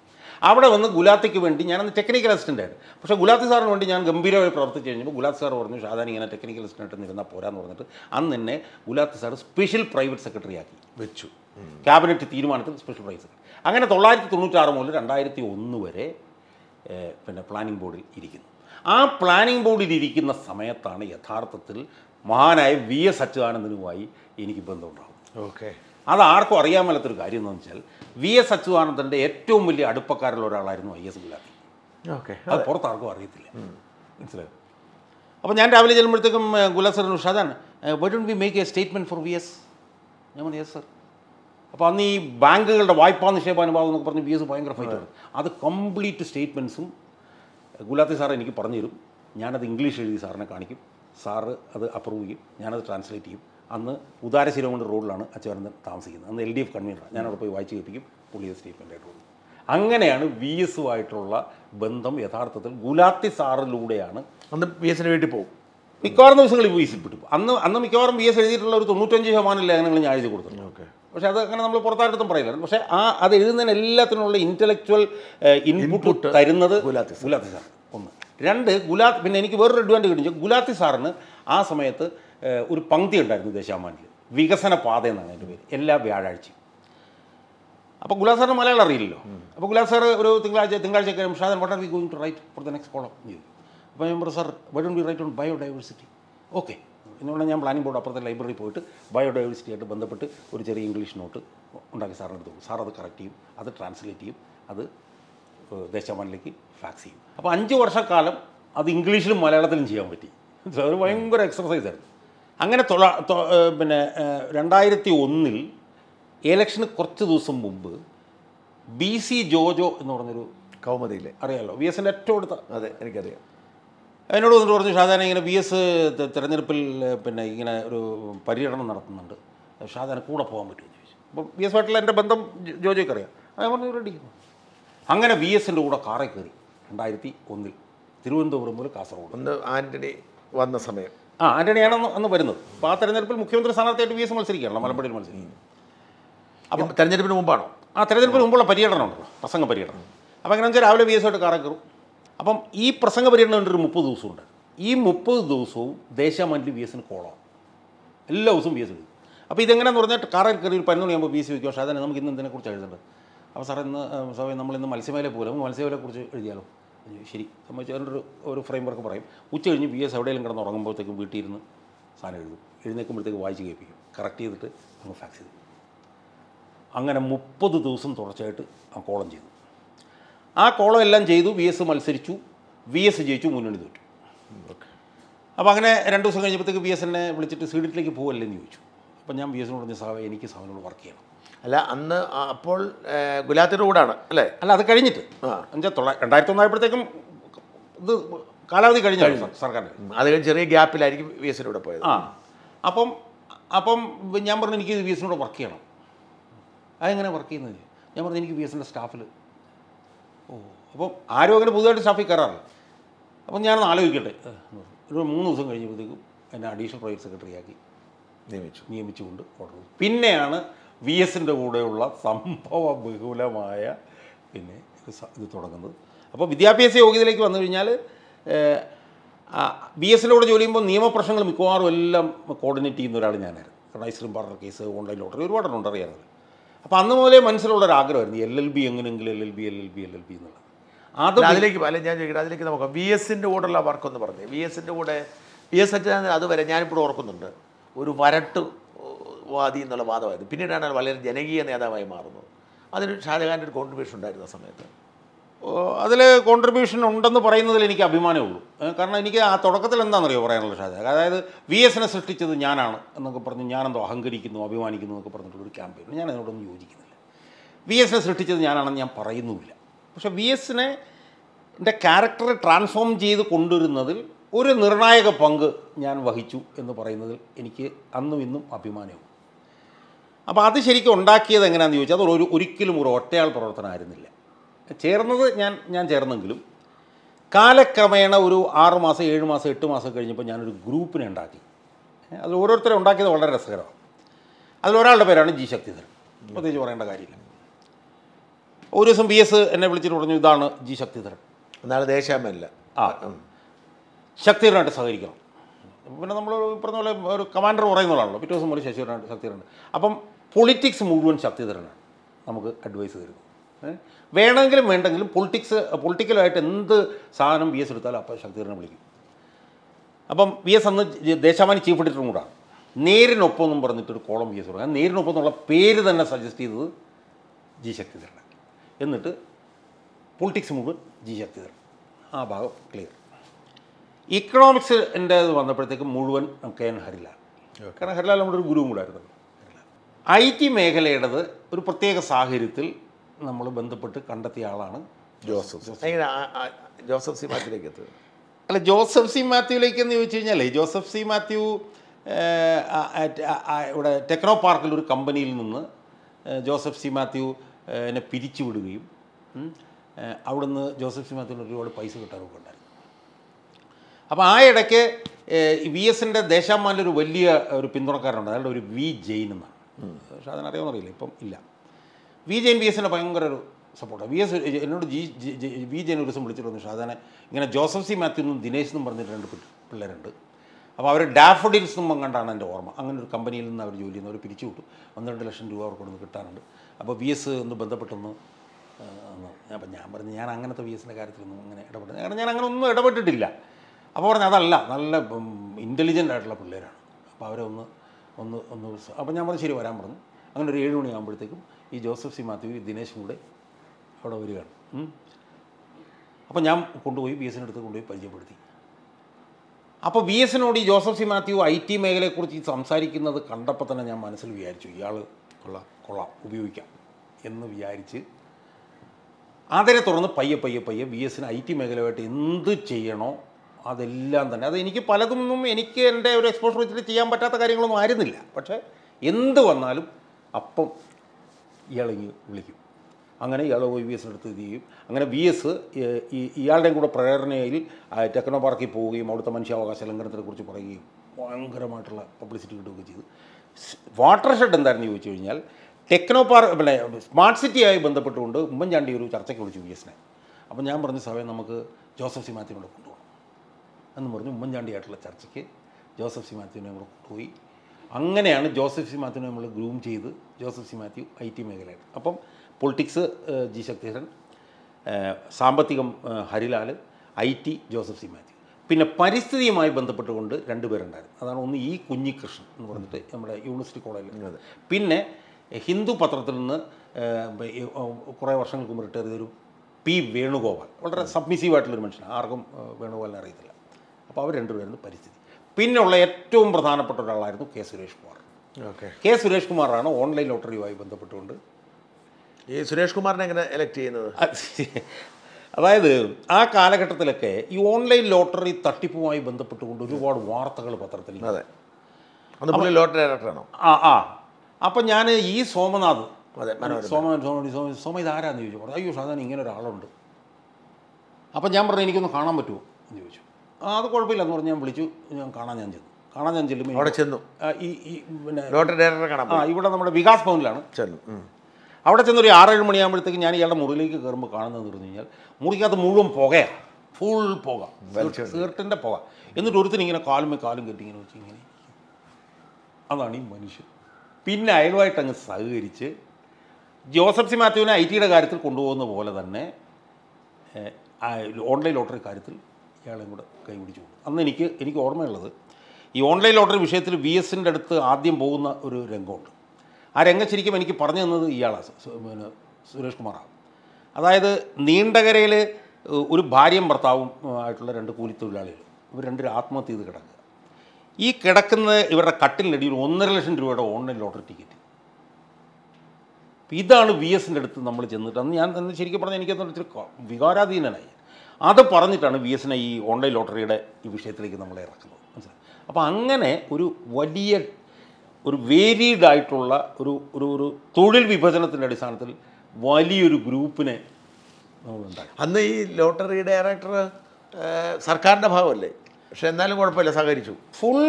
അവിടെ വന്ന് ഗുലാത്തിക്ക് വേണ്ടി ഞാനന്ന് ടെക്നിക്കൽ ആയിരുന്നു പക്ഷേ ഗുലാത്തി സാറിന് വേണ്ടി ഞാൻ ഗംഭീരമായി പ്രവർത്തിച്ച് കഴിഞ്ഞപ്പോൾ ഗുലാത്തി സാർ പറഞ്ഞു ഷാദാൻ ഇങ്ങനെ ടെക്നിക്കൽ അസിസ്റ്റൻ്റ് ഇരുന്നാൽ പോരാന്ന് പറഞ്ഞിട്ട് അന്ന് തന്നെ Gulati sir special private secretary ആക്കി വെച്ചു ക്യാബിനറ്റ് തീരുമാനത്തിൽ സ്പെഷ്യൽ പ്രൈവറ്റ് സെക്രട്ടറി അങ്ങനെ തൊള്ളായിരത്തി തൊണ്ണൂറ്റാറ് മുതൽ രണ്ടായിരത്തി ഒന്ന് വരെ പിന്നെ പ്ലാനിംഗ് ബോർഡിൽ ഇരിക്കുന്നു ആ പ്ലാനിംഗ് ബോർഡിൽ ഇരിക്കുന്ന സമയത്താണ് യഥാർത്ഥത്തിൽ മഹാനായ വി എസ് അച്യുതാനന്ദനുമായി എനിക്ക് ബന്ധമുണ്ടാകും ഓക്കെ അത് ആർക്കും അറിയാൻ ഒരു കാര്യം എന്ന് വെച്ചാൽ വി എസ് അച്യുതാനന്ദൻ്റെ ഏറ്റവും വലിയ അടുപ്പക്കാരുള്ള ഒരാളായിരുന്നു ഐ എസ് ഗുലാബി ഓക്കെ അത് പുറത്ത് ആർക്കും അറിയത്തില്ല മനസ്സിലായി അപ്പോൾ ഞാൻ രാവിലെ ചെല്ലുമ്പോഴത്തേക്കും ഗുലാസറിനു ഷാദാൻ why don't we make a statement for V S ഞാൻ പറഞ്ഞു യെസ് സർ അപ്പോൾ അന്ന് ഈ ബാങ്കുകളുടെ വായ്പാ നിക്ഷേപ അനുഭവം എന്നൊക്കെ പറഞ്ഞ് വി എസ് ഭയങ്കര ഫൈറ്റാണ് അത് കംപ്ലീറ്റ് സ്റ്റേറ്റ്മെൻസും ഗുലാത്തി സാർ എനിക്ക് പറഞ്ഞു തരും ഞാനത് ഇംഗ്ലീഷ് എഴുതി സാറിനെ കാണിക്കും സാറ് അത് അപ്രൂവ് ചെയ്യും ഞാനത് ട്രാൻസ്ലേറ്റ് ചെയ്യും അന്ന് ഉദാരശീലം കൊണ്ട് റോഡിലാണ് അച്യുതാനന്ദൻ താമസിക്കുന്നത് അന്ന് എൽ ഡി എഫ് കൺവീനറാണ് ഞാൻ അവിടെ പോയി വായിച്ചു കേൾപ്പിക്കും പുള്ളിയ സ്റ്റേറ്റ്മെൻ്റ് ആയിട്ട് കൊടുക്കും അങ്ങനെയാണ് വി എസുമായിട്ടുള്ള ബന്ധം യഥാർത്ഥത്തിൽ ഗുലാത്തി സാറിലൂടെയാണ് അന്ന് വി എസിന് വേണ്ടി പോകും മിക്കവാറും ദിവസങ്ങളിൽ വി എസിൽ വിട്ടു അന്ന് അന്ന് മിക്കവാറും വി എസ് എഴുതിയിട്ടുള്ള ഒരു തൊണ്ണൂറ്റഞ്ച് ശതമാനം അങ്ങനെ ഞാൻ എഴുതി കൊടുത്തിട്ടുണ്ട് ഓക്കെ പക്ഷേ അത് അങ്ങനെ നമ്മൾ പുറത്തായിട്ടൊന്നും പറയില്ല പക്ഷേ ആ അത് എഴുതുന്നതിന് എല്ലാത്തിനുള്ള ഇൻ്റലക്ച്വൽ ഇൻപുട്ട് തരുന്നത് ഗുലാത്തി ഗുലാത്തി സാർ ഒന്ന് രണ്ട് ഗുലാത്ത് പിന്നെ എനിക്ക് വേറൊരു അഡ്വാൻറ്റേജ് കിട്ടിച്ചു ഗുലാത്തി സാറിന് ആ സമയത്ത് ഒരു പങ്ക്തി ഉണ്ടായിരുന്നു ദേശാമാനിൽ വികസന പാത എന്നാണ് എൻ്റെ പേര് എല്ലാ വ്യാഴാഴ്ചയും അപ്പോൾ ഗുലാബ് സാറിന് മലയാളം അറിയില്ലല്ലോ അപ്പോൾ ഗുലാബ് സാർ ഒരു തിങ്കളാഴ്ച തിങ്കളാഴ്ച കഴിയും ഷാദൻ what are we going to write for the next column ചെയ്തു അപ്പോൾ ഞാൻ പറഞ്ഞു sir why don't we write on biodiversity okay എന്നുള്ള ഞാൻ പ്ലാനിംഗ് ബോർഡ് അപ്പുറത്തെ ലൈബ്രറി പോയിട്ട് ബയോഡൈവേഴ്സിറ്റിയായിട്ട് ബന്ധപ്പെട്ട് ഒരു ചെറിയ ഇംഗ്ലീഷ് നോട്ട് ഉണ്ടാക്കി സാറിന് എടുത്തു സാർ അത് കറക്റ്റ് ചെയ്യും അത് ട്രാൻസ്ലേറ്റ് ചെയ്യും അത് ദേശാമാനിലേക്ക് ഫാക്സ് ചെയ്യും അപ്പോൾ അഞ്ച് വർഷക്കാലം അത് ഇംഗ്ലീഷിലും മലയാളത്തിലും ചെയ്യാൻ പറ്റി അത് ഭയങ്കര എക്സർസൈസ് ആയിരുന്നു അങ്ങനെ തൊള്ള പിന്നെ രണ്ടായിരത്തി ഒന്നിൽ ഇലക്ഷന് കുറച്ച് ദിവസം മുമ്പ് ബി സി ജോജോ എന്ന് പറഞ്ഞൊരു കൗമുദിയിലെ അറിയാമല്ലോ വി എസിൻ്റെ ഏറ്റവും അടുത്ത അതെ എനിക്കറിയാം അതിനോട് വന്നിട്ട് പറഞ്ഞു ഷാജാൻ ഇങ്ങനെ ബി എസ് തിരഞ്ഞെടുപ്പിൽ പിന്നെ ഇങ്ങനെ ഒരു പര്യടനം നടത്തുന്നുണ്ട് ഷാജാൻ കൂടെ പോകാൻ പറ്റുമെന്ന് ചോദിച്ചു അപ്പോൾ ബി എസ് പാട്ടിൽ എൻ്റെ ബന്ധം ജോജോയ്ക്ക് അറിയാം അത് പറഞ്ഞു റെഡി അങ്ങനെ വി എസിൻ്റെ കൂടെ കാറേ കയറി രണ്ടായിരത്തി ഒന്നിൽ തിരുവനന്തപുരം മുതൽ കാസർഗോഡ് ആൻ്റണി വന്ന സമയം ആ ആന്റണിയാണ് അന്ന് വരുന്നത് അപ്പോൾ ആ തെരഞ്ഞെടുപ്പിൽ മുഖ്യമന്ത്രി സ്ഥാനാർത്ഥിയായിട്ട് വി എസ് മത്സരിക്കുകയാണല്ലോ മലമ്പടിയിൽ മത്സരിക്കുന്നത് അപ്പം തെരഞ്ഞെടുപ്പിന് മുമ്പാണോ ആ തെരഞ്ഞെടുപ്പിന് മുമ്പുള്ള പര്യടനം ഉണ്ടല്ലോ പ്രസംഗ പര്യടനം അപ്പോൾ അങ്ങനെ വെച്ചാൽ രാവിലെ വി എസ് ആയിട്ട് കാറേ കയറും അപ്പം ഈ പ്രസംഗ പര്യടനം ഒരു മുപ്പത് ദിവസമുണ്ട് ഈ മുപ്പത് ദിവസവും ദേശാമന്റിൽ വി എസിന് കോളാണ് എല്ലാ ദിവസവും വി എസ് എഴുതും അപ്പോൾ ഇതെങ്ങനെയാന്ന് പറഞ്ഞാൽ കാറിൽ കയറി ഒരു പതിനൊന്ന് മണിയാകുമ്പോൾ വി എസ് വയ്ക്കും പക്ഷേ അതന്നെ നമുക്ക് ഇന്ന് ഇതിനെക്കുറിച്ച് എഴുതുന്നുണ്ട് അപ്പോൾ സാറേ ഇന്ന് സാറേ നമ്മൾ ഇന്ന് മത്സ്യമേലെ പോലും മത്സ്യമേലെക്കുറിച്ച് എഴുതിയാലോ ശരി സംബന്ധിച്ചൊരു ഒരു ഫ്രെയിം വർക്ക് പറയും ഉച്ച കഴിഞ്ഞ് പി എസ് എവിടെയെങ്കിലും കിടന്ന് ഉറങ്ങുമ്പോഴത്തേക്കും വീട്ടിൽ ഇരുന്ന് സാധനം എഴുതും എഴുന്നേക്കുമ്പോഴത്തേക്ക് വായിച്ച് കേൾപ്പിക്കും കറക്റ്റ് ചെയ്തിട്ട് അങ്ങ് ഫാക്സ് ചെയ്തു അങ്ങനെ മുപ്പത് ദിവസം തുടർച്ചയായിട്ട് ആ കോളം ചെയ്തു ആ കോളം എല്ലാം ചെയ്തു വി എസ് മത്സരിച്ചു വി എസ് ജയിച്ചു മുന്നണി തോറ്റു അപ്പോൾ അങ്ങനെ രണ്ട് ദിവസം കഴിഞ്ഞപ്പോഴത്തേക്ക് വി എസ് എന്നെ വിളിച്ചിട്ട് സീഡിറ്റിലേക്ക് പോകുമല്ലേ എന്ന് ചോദിച്ചു അപ്പം ഞാൻ വി എസിനോട് പറഞ്ഞ സാവേ എനിക്ക് സാധനങ്ങൾ വർക്ക് ചെയ്യണം അല്ല അന്ന് അപ്പോൾ ഗുലാത്തിൻ്റെ കൂടാണ് അല്ലേ അല്ല അത് കഴിഞ്ഞിട്ട് അഞ്ചാ തൊള്ളായിരത്തി രണ്ടായിരത്തി ഒന്നായപ്പോഴത്തേക്കും ഇത് കാലാവധി കഴിഞ്ഞു സർക്കാരിന് അത് കഴിഞ്ഞ് ചെറിയ ഗ്യാപ്പിലായിരിക്കും വി എസ് കൂടെ പോയത് ആ അപ്പം അപ്പം ഞാൻ പറഞ്ഞു എനിക്ക് വി എസിനോട് വർക്ക് ചെയ്യണം അതെങ്ങനെ വർക്ക് ചെയ്യുന്നത് ഞാൻ പറഞ്ഞു എനിക്ക് വി എൻ്റെ സ്റ്റാഫിൽ ഓ അപ്പം ആരും അങ്ങനെ പുതുതായിട്ട് സ്റ്റാഫിൽ കയറാറില്ല അപ്പം ഞാനൊന്ന് ആലോചിക്കട്ടെ ഒരു മൂന്ന് ദിവസം കഴിഞ്ഞപ്പോഴത്തേക്കും എന്നെ അഡീഷണൽ പ്രൈവറ്റ് സെക്രട്ടറിയാക്കി നിയമിച്ചു നിയമിച്ചുകൊണ്ട് ഓർഡർ പിന്നെയാണ് വി എസിൻ്റെ കൂടെയുള്ള സംഭവ ബഹുലമായ പിന്നെ ഇത് തുടങ്ങുന്നത് അപ്പോൾ വിദ്യാഭ്യാസ യോഗ്യതയിലേക്ക് വന്നു കഴിഞ്ഞാൽ ബി എസിൻ്റെ കൂടെ ജോലി ചെയ്യുമ്പോൾ നിയമപ്രശ്നങ്ങൾ മിക്കവാറും എല്ലാം കോർഡിനേറ്റ് ചെയ്യുന്ന ഒരാൾ ഞാനായിരുന്നു കാരണം ice cream parlour case online lottery ഒരുപാടെണ്ണം അറിയാറുണ്ട് അപ്പോൾ അന്ന് മുതലേ ആഗ്രഹമായിരുന്നു എൽ എൽ ബി എങ്ങനെയെങ്കിലും L L B L L B L L B എന്നുള്ളത് അത് അതിലേക്ക് അല്ല ഞാൻ ചോദിക്കട്ടെ അതിലേക്ക് നമുക്ക് വി എസിൻ്റെ കൂടെയുള്ള വർക്കെന്ന് പറഞ്ഞു വി എസിൻ്റെ കൂടെ വി എസ് അച്ഛൻ അതുവരെ ഞാനിപ്പോൾ ഓർക്കുന്നുണ്ട് ഒരു വരട്ട് വാദി എന്നുള്ള വാദമായിരുന്നു പിന്നീടാണ് വളരെ ജനകീയ നേതാവായി മാറുന്നത് അതിന് ഷാജഹാൻ്റെ ഒരു കോൺട്രിബ്യൂഷൻ ഉണ്ടായിരുന്ന സമയത്ത് അതിൽ കോൺട്രിബ്യൂഷൻ ഉണ്ടെന്ന് പറയുന്നതിൽ എനിക്ക് അഭിമാനമുള്ളൂ കാരണം എനിക്ക് ആ തുടക്കത്തിൽ എന്താണെന്നറിയോ പറയാനുള്ള ഷാജഹാൻ അതായത് വി എസിനെ സൃഷ്ടിച്ചത് ഞാനാണ് എന്നൊക്കെ പറഞ്ഞ് ഞാനെന്തോ അഹങ്കരിക്കുന്നു അഭിമാനിക്കുന്നു എന്നൊക്കെ പറഞ്ഞിട്ടുള്ള ഒരു ക്യാമ്പയിൻ ഞാൻ അതിനോടൊന്നും യോജിക്കുന്നില്ല വി എസിനെ സൃഷ്ടിച്ചത് ഞാനാണെന്ന് ഞാൻ പറയുന്നുമില്ല പക്ഷേ വി എസിനെ എൻ്റെ ക്യാരക്ടറെ ട്രാൻസ്ഫോം ചെയ്ത് കൊണ്ടുവരുന്നതിൽ ഒരു നിർണായക പങ്ക് ഞാൻ വഹിച്ചു എന്ന് പറയുന്നതിൽ എനിക്ക് അന്നും ഇന്നും അഭിമാനമുണ്ട് അപ്പോൾ അത് ശരിക്കും ഉണ്ടാക്കിയത് എങ്ങനെയാണെന്ന് ചോദിച്ചാൽ അത് ഒരു ഒരിക്കലും ഒരു ഒറ്റയാൾ പ്രവർത്തനമായിരുന്നില്ല ചേർന്നത് ഞാൻ ഞാൻ ചേർന്നെങ്കിലും കാലക്രമേണ ഒരു ആറ് മാസം ഏഴ് മാസം എട്ട് മാസം കഴിഞ്ഞപ്പോൾ ഞാനൊരു ഗ്രൂപ്പിനെ ഉണ്ടാക്കി അത് ഓരോരുത്തരെ ഉണ്ടാക്കിയത് വളരെ രസകരമാണ് അതിലൊരാളുടെ പേരാണ് ജി ശക്തിധരൻ പ്രത്യേകിച്ച് പറയേണ്ട കാര്യമില്ല ഒരു ദിവസം ബി എസ് എന്നെ വിളിച്ചിട്ട് പറഞ്ഞു ഇതാണ് ജി ശക്തിധരൻ എന്നാണ് ദേശാമല്ല ആ ശക്തിധരനായിട്ട് സഹകരിക്കണം പിന്നെ നമ്മൾ ഇപ്പുറത്തെ പോലെ ഒരു കമാൻഡർ പറയുന്നതാണല്ലോ പിറ്റേ ദിവസം ഒരു ശശിധരനായിട്ട് ശക്തിധരൻ അപ്പം പൊളിറ്റിക്സ് മുഴുവൻ ശക്തിധരനാണ് നമുക്ക് അഡ്വൈസ് തരുന്നത് വേണമെങ്കിലും വേണ്ടെങ്കിലും പൊളിറ്റിക്സ് പൊളിറ്റിക്കലായിട്ട് എന്ത് സാധനം വി എസ് എടുത്താലും അപ്പോൾ ശക്തിധരനെ വിളിക്കും അപ്പം വി എസ് അന്ന് ദേശാമാനി ചീഫ് എഡിറ്ററും കൂടാണ് നേരിനൊപ്പം എന്നും പറഞ്ഞിട്ടൊരു കോളം വി എസ് തുടങ്ങാൻ നേരിനൊപ്പം എന്നുള്ള പേര് തന്നെ സജസ്റ്റ് ചെയ്തത് ജി ശക്തിധരൻ എന്നിട്ട് പൊളിറ്റിക്സ് മുഴുവൻ ജി ശക്തിധരൻ ആ ഭാഗം ക്ലിയർ ഇക്കണോമിക്സ് എൻ്റെ വന്നപ്പോഴത്തേക്ക് മുഴുവൻ കെ എൻ ഹരിലാൽ കാരണം ഹരിലാൽ നമ്മുടെ ഒരു ഗുരുവും കൂടായിരുന്നു ഐ ടി മേഖലയുടേത് ഒരു പ്രത്യേക സാഹചര്യത്തിൽ നമ്മൾ ബന്ധപ്പെട്ട് കണ്ടെത്തിയ ആളാണ് ജോസഫ് ജോസഫ് സി മാത്യുവിലേക്ക് എത്തുക അല്ല ജോസഫ് സി മാത്യുവിലേക്ക് എന്ന് ചോദിച്ചു കഴിഞ്ഞാൽ ജോസഫ് സി മാത്യു ഇവിടെ ടെക്നോ പാർക്കിൽ ഒരു കമ്പനിയിൽ നിന്ന് ജോസഫ് സി മാത്യു എന്നെ പിരിച്ചുവിടുകയും അവിടുന്ന് ജോസഫ് സി മാത്യുവിന് ഒരുപാട് പൈസ കിട്ടാറൊക്കെ ഉണ്ടായിരുന്നു അപ്പോൾ ആ ഇടയ്ക്ക് വി എസിൻ്റെ ദേശാമാനിൽ ഒരു വലിയ ഒരു പിന്തുണക്കാരുണ്ട് അയാളുടെ ഒരു വി ജെയിൻ എന്നാണ് പക്ഷെ അറിയാമെന്നറിയില്ല ഇപ്പം ഇല്ല വി ജെ ബി എസിൻ്റെ ഭയങ്കര ഒരു സപ്പോർട്ടാണ് വി എസ് എന്നോട് ജി വി ജെ ഒരു ദിവസം പക്ഷേ അതിനെ ഇങ്ങനെ ജോസഫ് സി മാത്യു എന്നും ദിനേശ് എന്നും പറഞ്ഞിട്ട് രണ്ട് പിള്ളേരുണ്ട് അപ്പോൾ അവർ ഡാഫഡിൽസ് എന്നും കണ്ടാണ് എൻ്റെ ഓർമ്മ അങ്ങനെ ഒരു കമ്പനിയിൽ നിന്ന് അവർ ജോലി ചെയ്യുന്നു അവർ പിരിച്ചു വിട്ടു ഒന്ന് രണ്ട് ലക്ഷം രൂപ അവർക്ക് ഒന്ന് കിട്ടാറുണ്ട് അപ്പോൾ വി എസ് ഒന്ന് ബന്ധപ്പെട്ടൊന്ന് അപ്പം ഞാൻ പറഞ്ഞു ഞാൻ അങ്ങനത്തെ വി എസിൻ്റെ കാര്യത്തിലൊന്നും അങ്ങനെ ഇടപെട്ടു കാരണം ഞാൻ അങ്ങനെ ഒന്നും ഇടപെട്ടിട്ടില്ല അപ്പോൾ പറഞ്ഞു അതല്ല നല്ല ഇൻ്റലിജൻ്റ് ആയിട്ടുള്ള പിള്ളേരാണ് അപ്പോൾ അവരെ ഒന്ന് ഒന്ന് ഒന്ന് അപ്പോൾ ഞാൻ പറഞ്ഞു ശരി വരാൻ പറഞ്ഞു അങ്ങനെ ഒരു ഏഴ് മണിയാകുമ്പോഴത്തേക്കും ഈ ജോസഫ് സി മാത്യു ദിനേശും കൂടെ അവിടെ വരികയാണ് അപ്പോൾ ഞാൻ കൊണ്ടുപോയി ബി എസിൻ്റെ അടുത്ത് കൊണ്ടുപോയി പരിചയപ്പെടുത്തി അപ്പോൾ ബി എസിനോട് ഈ Joseph C Mathew I T മേഖലയെക്കുറിച്ച് സംസാരിക്കുന്നത് കണ്ടപ്പോൾ തന്നെ ഞാൻ മനസ്സിൽ വിചാരിച്ചു ഇയാൾ കൊള്ളാം കൊള്ളാം ഉപയോഗിക്കാം എന്ന് വിചാരിച്ച് അതിനെ തുടർന്ന് പയ്യെ പയ്യെ പയ്യെ ബി എസിന് ഐ ടി മേഖലയുമായിട്ട് എന്ത് ചെയ്യണോ അതെല്ലാം തന്നെ അത് എനിക്ക് പലതൊന്നും എനിക്ക് എൻ്റെ ഒരു എക്സ്പോഷർ വെച്ചിട്ട് ചെയ്യാൻ പറ്റാത്ത കാര്യങ്ങളൊന്നും ആയിരുന്നില്ല പക്ഷേ എന്ത് വന്നാലും അപ്പം ഇയാളിങ്ങ് വിളിക്കും അങ്ങനെ ഇയാൾ വി എസ് എടുത്ത് ഇത് ചെയ്യും അങ്ങനെ വി എസ് ഇയാളുടെയും കൂടെ പ്രേരണയിൽ ടെക്നോ പാർക്കിൽ പോവുകയും അവിടുത്തെ മനുഷ്യാവകാശ ലംഘനത്തെക്കുറിച്ച് പറയുകയും ഭയങ്കരമായിട്ടുള്ള പബ്ലിസിറ്റി കിട്ടുകയൊക്കെ ചെയ്തു വാട്ടർ ഷെഡ് എന്തായിരുന്നു ചോദിച്ചു കഴിഞ്ഞാൽ ടെക്നോ പാർക്ക് പിന്നെ സ്മാർട്ട് സിറ്റിയായി ബന്ധപ്പെട്ടുകൊണ്ട് ഉമ്മൻചാണ്ടി ഒരു ചർച്ചയ്ക്ക് വിളിച്ചു വി എസിനെ അപ്പം ഞാൻ പറഞ്ഞ സമയം നമുക്ക് ജോസഫ് സി മാത്യുവിനോട് കൊണ്ടുപോകാം എന്ന് പറഞ്ഞ് ഉമ്മൻചാണ്ടിയായിട്ടുള്ള ചർച്ചയ്ക്ക് ജോസഫ് സി മാത്യുവിനെ നമ്മൾ കൊണ്ടുപോയി അങ്ങനെയാണ് ജോസഫ് സി മാത്യുവിനെ നമ്മൾ ഗ്രൂം ചെയ്ത് Joseph C Mathew I T മേഖലയിൽ അപ്പം പൊളിറ്റിക്സ് ജി ശക്തിധരൻ സാമ്പത്തികം Harilal I T Joseph C Mathew പിന്നെ പരിസ്ഥിതിയുമായി ബന്ധപ്പെട്ടുകൊണ്ട് രണ്ടുപേരുണ്ടായിരുന്നു അതാണ് ഒന്ന് ഈ കുഞ്ഞിക്കൃഷ്ണൻ എന്ന് പറഞ്ഞിട്ട് നമ്മുടെ യൂണിവേഴ്സിറ്റി കോളേജിൽ പിന്നെ ഹിന്ദു പത്രത്തിൽ നിന്ന് കുറേ വർഷങ്ങൾക്ക് മുമ്പ് റിട്ടയർ ചെയ്തൊരു പി വേണുഗോപാൽ വളരെ സബ്മിസീവായിട്ടുള്ളൊരു മനുഷ്യനാണ് ആർക്കും വേണുഗോപാലിനെ അറിയത്തില്ല അപ്പോൾ അവർ രണ്ടുപേരുന്നു പരിസ്ഥിതി പിന്നെയുള്ള ഏറ്റവും പ്രധാനപ്പെട്ട ഒരാളായിരുന്നു K Suresh Kumar okay K Suresh കുമാറാണ് ഓൺലൈൻ ലോട്ടറിയുമായി ബന്ധപ്പെട്ടുകൊണ്ട് ഈ സുരേഷ് കുമാറിനെ എങ്ങനെ എലക്ട് ചെയ്യുന്നത് അതായത് ആ കാലഘട്ടത്തിലൊക്കെ ഈ ഓൺലൈൻ ലോട്ടറി തട്ടിപ്പുമായി ബന്ധപ്പെട്ടുകൊണ്ട് ഒരുപാട് വാർത്തകൾ പത്രത്തിൽ അതെ ലോട്ടറി ഡയറക്ടറാണോ ആ ആ അപ്പം ഞാൻ ഈ സോമനാഥ് അതെ സോമ സോമ സോമ സോമ ഇതാരാന്ന് ചോദിച്ചു അയ്യോ സാധാരണ ഇങ്ങനെ ഒരാളുണ്ട് അപ്പം ഞാൻ പറഞ്ഞു എനിക്കൊന്ന് കാണാൻ പറ്റുമോ എന്ന് ചോദിച്ചു അത് കുഴപ്പമില്ലെന്ന് പറഞ്ഞ് ഞാൻ വിളിച്ചു ഞാൻ കാണാൻ ഞാൻ ചെന്നു കാണാൻ ഞാൻ ചെല്ലുമ്പോൾ അവിടെ ചെന്നു ഈ ഈ പിന്നെ ആ ഇവിടെ നമ്മുടെ വികാസ് ഭവനിലാണ് ചെന്നു അവിടെ ചെന്നൊരു ആറേഴ് മണിയാകുമ്പോഴത്തേക്ക് ഞാൻ ഇയാളുടെ മുറിയിലേക്ക് കയറുമ്പോൾ കാണുന്നതെന്ന് പറഞ്ഞു കഴിഞ്ഞാൽ മുറിക്കകത്ത് മുഴുവൻ പുകയാണ് ഫുൾ പുക സീർട്ടിൻ്റെ പുക എന്നിട്ട് ഒരുത്തിന് ഇങ്ങനെ കാലും കാലും കെട്ടി ഇങ്ങനെ വെച്ച് ഇങ്ങനെ അതാണ് ഈ മനുഷ്യൻ പിന്നെ അയലുമായിട്ട് അങ്ങ് സഹകരിച്ച് ജോസഫ് സി മാത്യുവിനെ ഐ ടിയുടെ കാര്യത്തിൽ കൊണ്ടുപോകുന്ന പോലെ തന്നെ ഓൺലൈൻ ലോട്ടറി കാര്യത്തിൽ ഇയാളെയും കൂടെ കൈപിടിച്ചു അന്ന് എനിക്ക് എനിക്ക് ഓർമ്മയുള്ളത് ഈ ഓൺലൈൻ ലോട്ടറി വിഷയത്തിൽ വി എസിൻ്റെ അടുത്ത് ആദ്യം പോകുന്ന ഒരു രംഗമുണ്ട് ആ രംഗം ശരിക്കും എനിക്ക് പറഞ്ഞു തന്നത് ഇയാളാണ് പിന്നെ സുരേഷ് കുമാറാണ് അതായത് നീണ്ടകരയിൽ ഒരു ഭാര്യയും ഭർത്താവും ആയിട്ടുള്ള രണ്ട് കൂലിത്തൊഴിലാളികൾ ഇവർ രണ്ടുപേരും ആത്മഹത്യ ചെയ്ത് കിടക്കുക ഈ കിടക്കുന്ന ഇവരുടെ കട്ടിലിനടിയിൽ ഒന്നര ലക്ഷം രൂപയുടെ ഓൺലൈൻ ലോട്ടറി ടിക്കറ്റ് ഇതാണ് വി എസിൻ്റെ അടുത്ത് നമ്മൾ ചെന്നിട്ട് അന്ന് ഞാൻ ശരിക്കും പറഞ്ഞാൽ എനിക്കത് വികാരാധീനനായി അത് പറഞ്ഞിട്ടാണ് വി എസ് എൻ ഈ ഓൺലൈൻ ലോട്ടറിയുടെ ഈ വിഷയത്തിലേക്ക് നമ്മളെ ഇറക്കുന്നത് മനസ്സിലായി അപ്പോൾ അങ്ങനെ ഒരു വലിയ ഒരു വേരീഡ് ആയിട്ടുള്ള ഒരു ഒരു ഒരു തൊഴിൽ വിഭജനത്തിൻ്റെ അടിസ്ഥാനത്തിൽ വലിയൊരു ഗ്രൂപ്പിനെ അന്ന് ഈ ലോട്ടറി ഡയറക്ടർ സർക്കാരിൻ്റെ ഭാഗമല്ലേ പക്ഷെ എന്നാലും കുഴപ്പമില്ല സഹകരിച്ചു full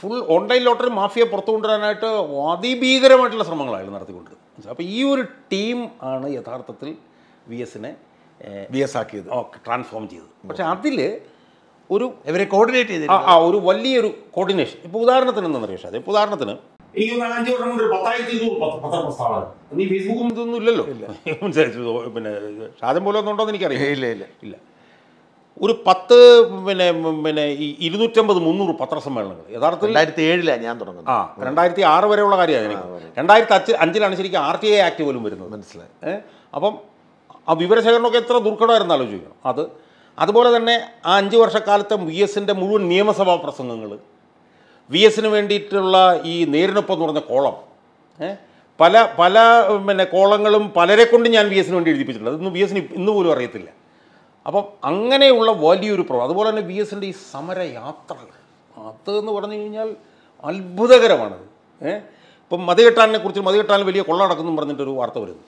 full online lottery mafia പുറത്തു കൊണ്ടുവരാനായിട്ട് അതിഭീകരമായിട്ടുള്ള ശ്രമങ്ങളായിരുന്നു നടത്തിക്കൊണ്ടിരുന്നത് അപ്പോൾ ഈ ഒരു ടീം ആണ് യഥാർത്ഥത്തിൽ വി എസിനെ ബി ട്രാൻസ്ഫോം ചെയ്തത് പക്ഷെ അതിൽ ഒരു ഇവരെ കോർഡിനേറ്റ് ചെയ്ത് ആ ഒരു വലിയൊരു കോർഡിനേഷൻ ഇപ്പൊ ഉദാഹരണത്തിന് എന്താ പറയുക അതെ ഉദാഹരണത്തിന് ഇല്ലല്ലോ പിന്നെ ഷാജം പോലെ ഒന്നും ഉണ്ടോ എന്ന് എനിക്കറിയാം ഇല്ല ഇല്ല ഇല്ല ഒരു പത്ത് പിന്നെ പിന്നെ ഈ ഇരുന്നൂറ്റമ്പത് മുന്നൂറ് പത്രസമ്മേളനങ്ങൾ യഥാർത്ഥത്തിൽ രണ്ടായിരത്തി ഏഴിലാണ് ഞാൻ തുടങ്ങുന്നത് ആ രണ്ടായിരത്തി ആറ് വരെയുള്ള കാര്യമാണ് രണ്ടായിരത്തി അഞ്ച് അഞ്ചിലാണ് ശരിക്കും ആർ ടി ഐ ആക്ട് പോലും വരുന്നത് മനസ്സിലായി അപ്പം ആ വിവരശേഖരണമൊക്കെ എത്ര ദുർഘടമായിരുന്നു ആലോചിക്കണം അത് അതുപോലെ തന്നെ ആ അഞ്ച് വർഷക്കാലത്തെ വി എസിൻ്റെ മുഴുവൻ നിയമസഭാ പ്രസംഗങ്ങൾ വി എസിന് വേണ്ടിയിട്ടുള്ള ഈ നേരിനൊപ്പം എന്ന് പറഞ്ഞ കോളം പല പല പിന്നെ കോളങ്ങളും പലരെ കൊണ്ട് ഞാൻ വി എസിന് വേണ്ടി എഴുതിപ്പിച്ചിട്ടുണ്ട് അതൊന്നും വി എസിന് ഇന്ന് പോലും അറിയത്തില്ല അപ്പം അങ്ങനെയുള്ള വലിയൊരു പ്രവ അതുപോലെ തന്നെ വി എസിൻ്റെ ഈ സമരയാത്രകൾ അത് എന്ന് പറഞ്ഞു കഴിഞ്ഞാൽ അത്ഭുതകരമാണത് ഏഹ് ഇപ്പം മതികെട്ടാലിനെ കുറിച്ച് മതികെട്ടാലിന് വലിയ കൊള്ള നടക്കുന്നു പറഞ്ഞിട്ടൊരു വാർത്ത വരുന്നു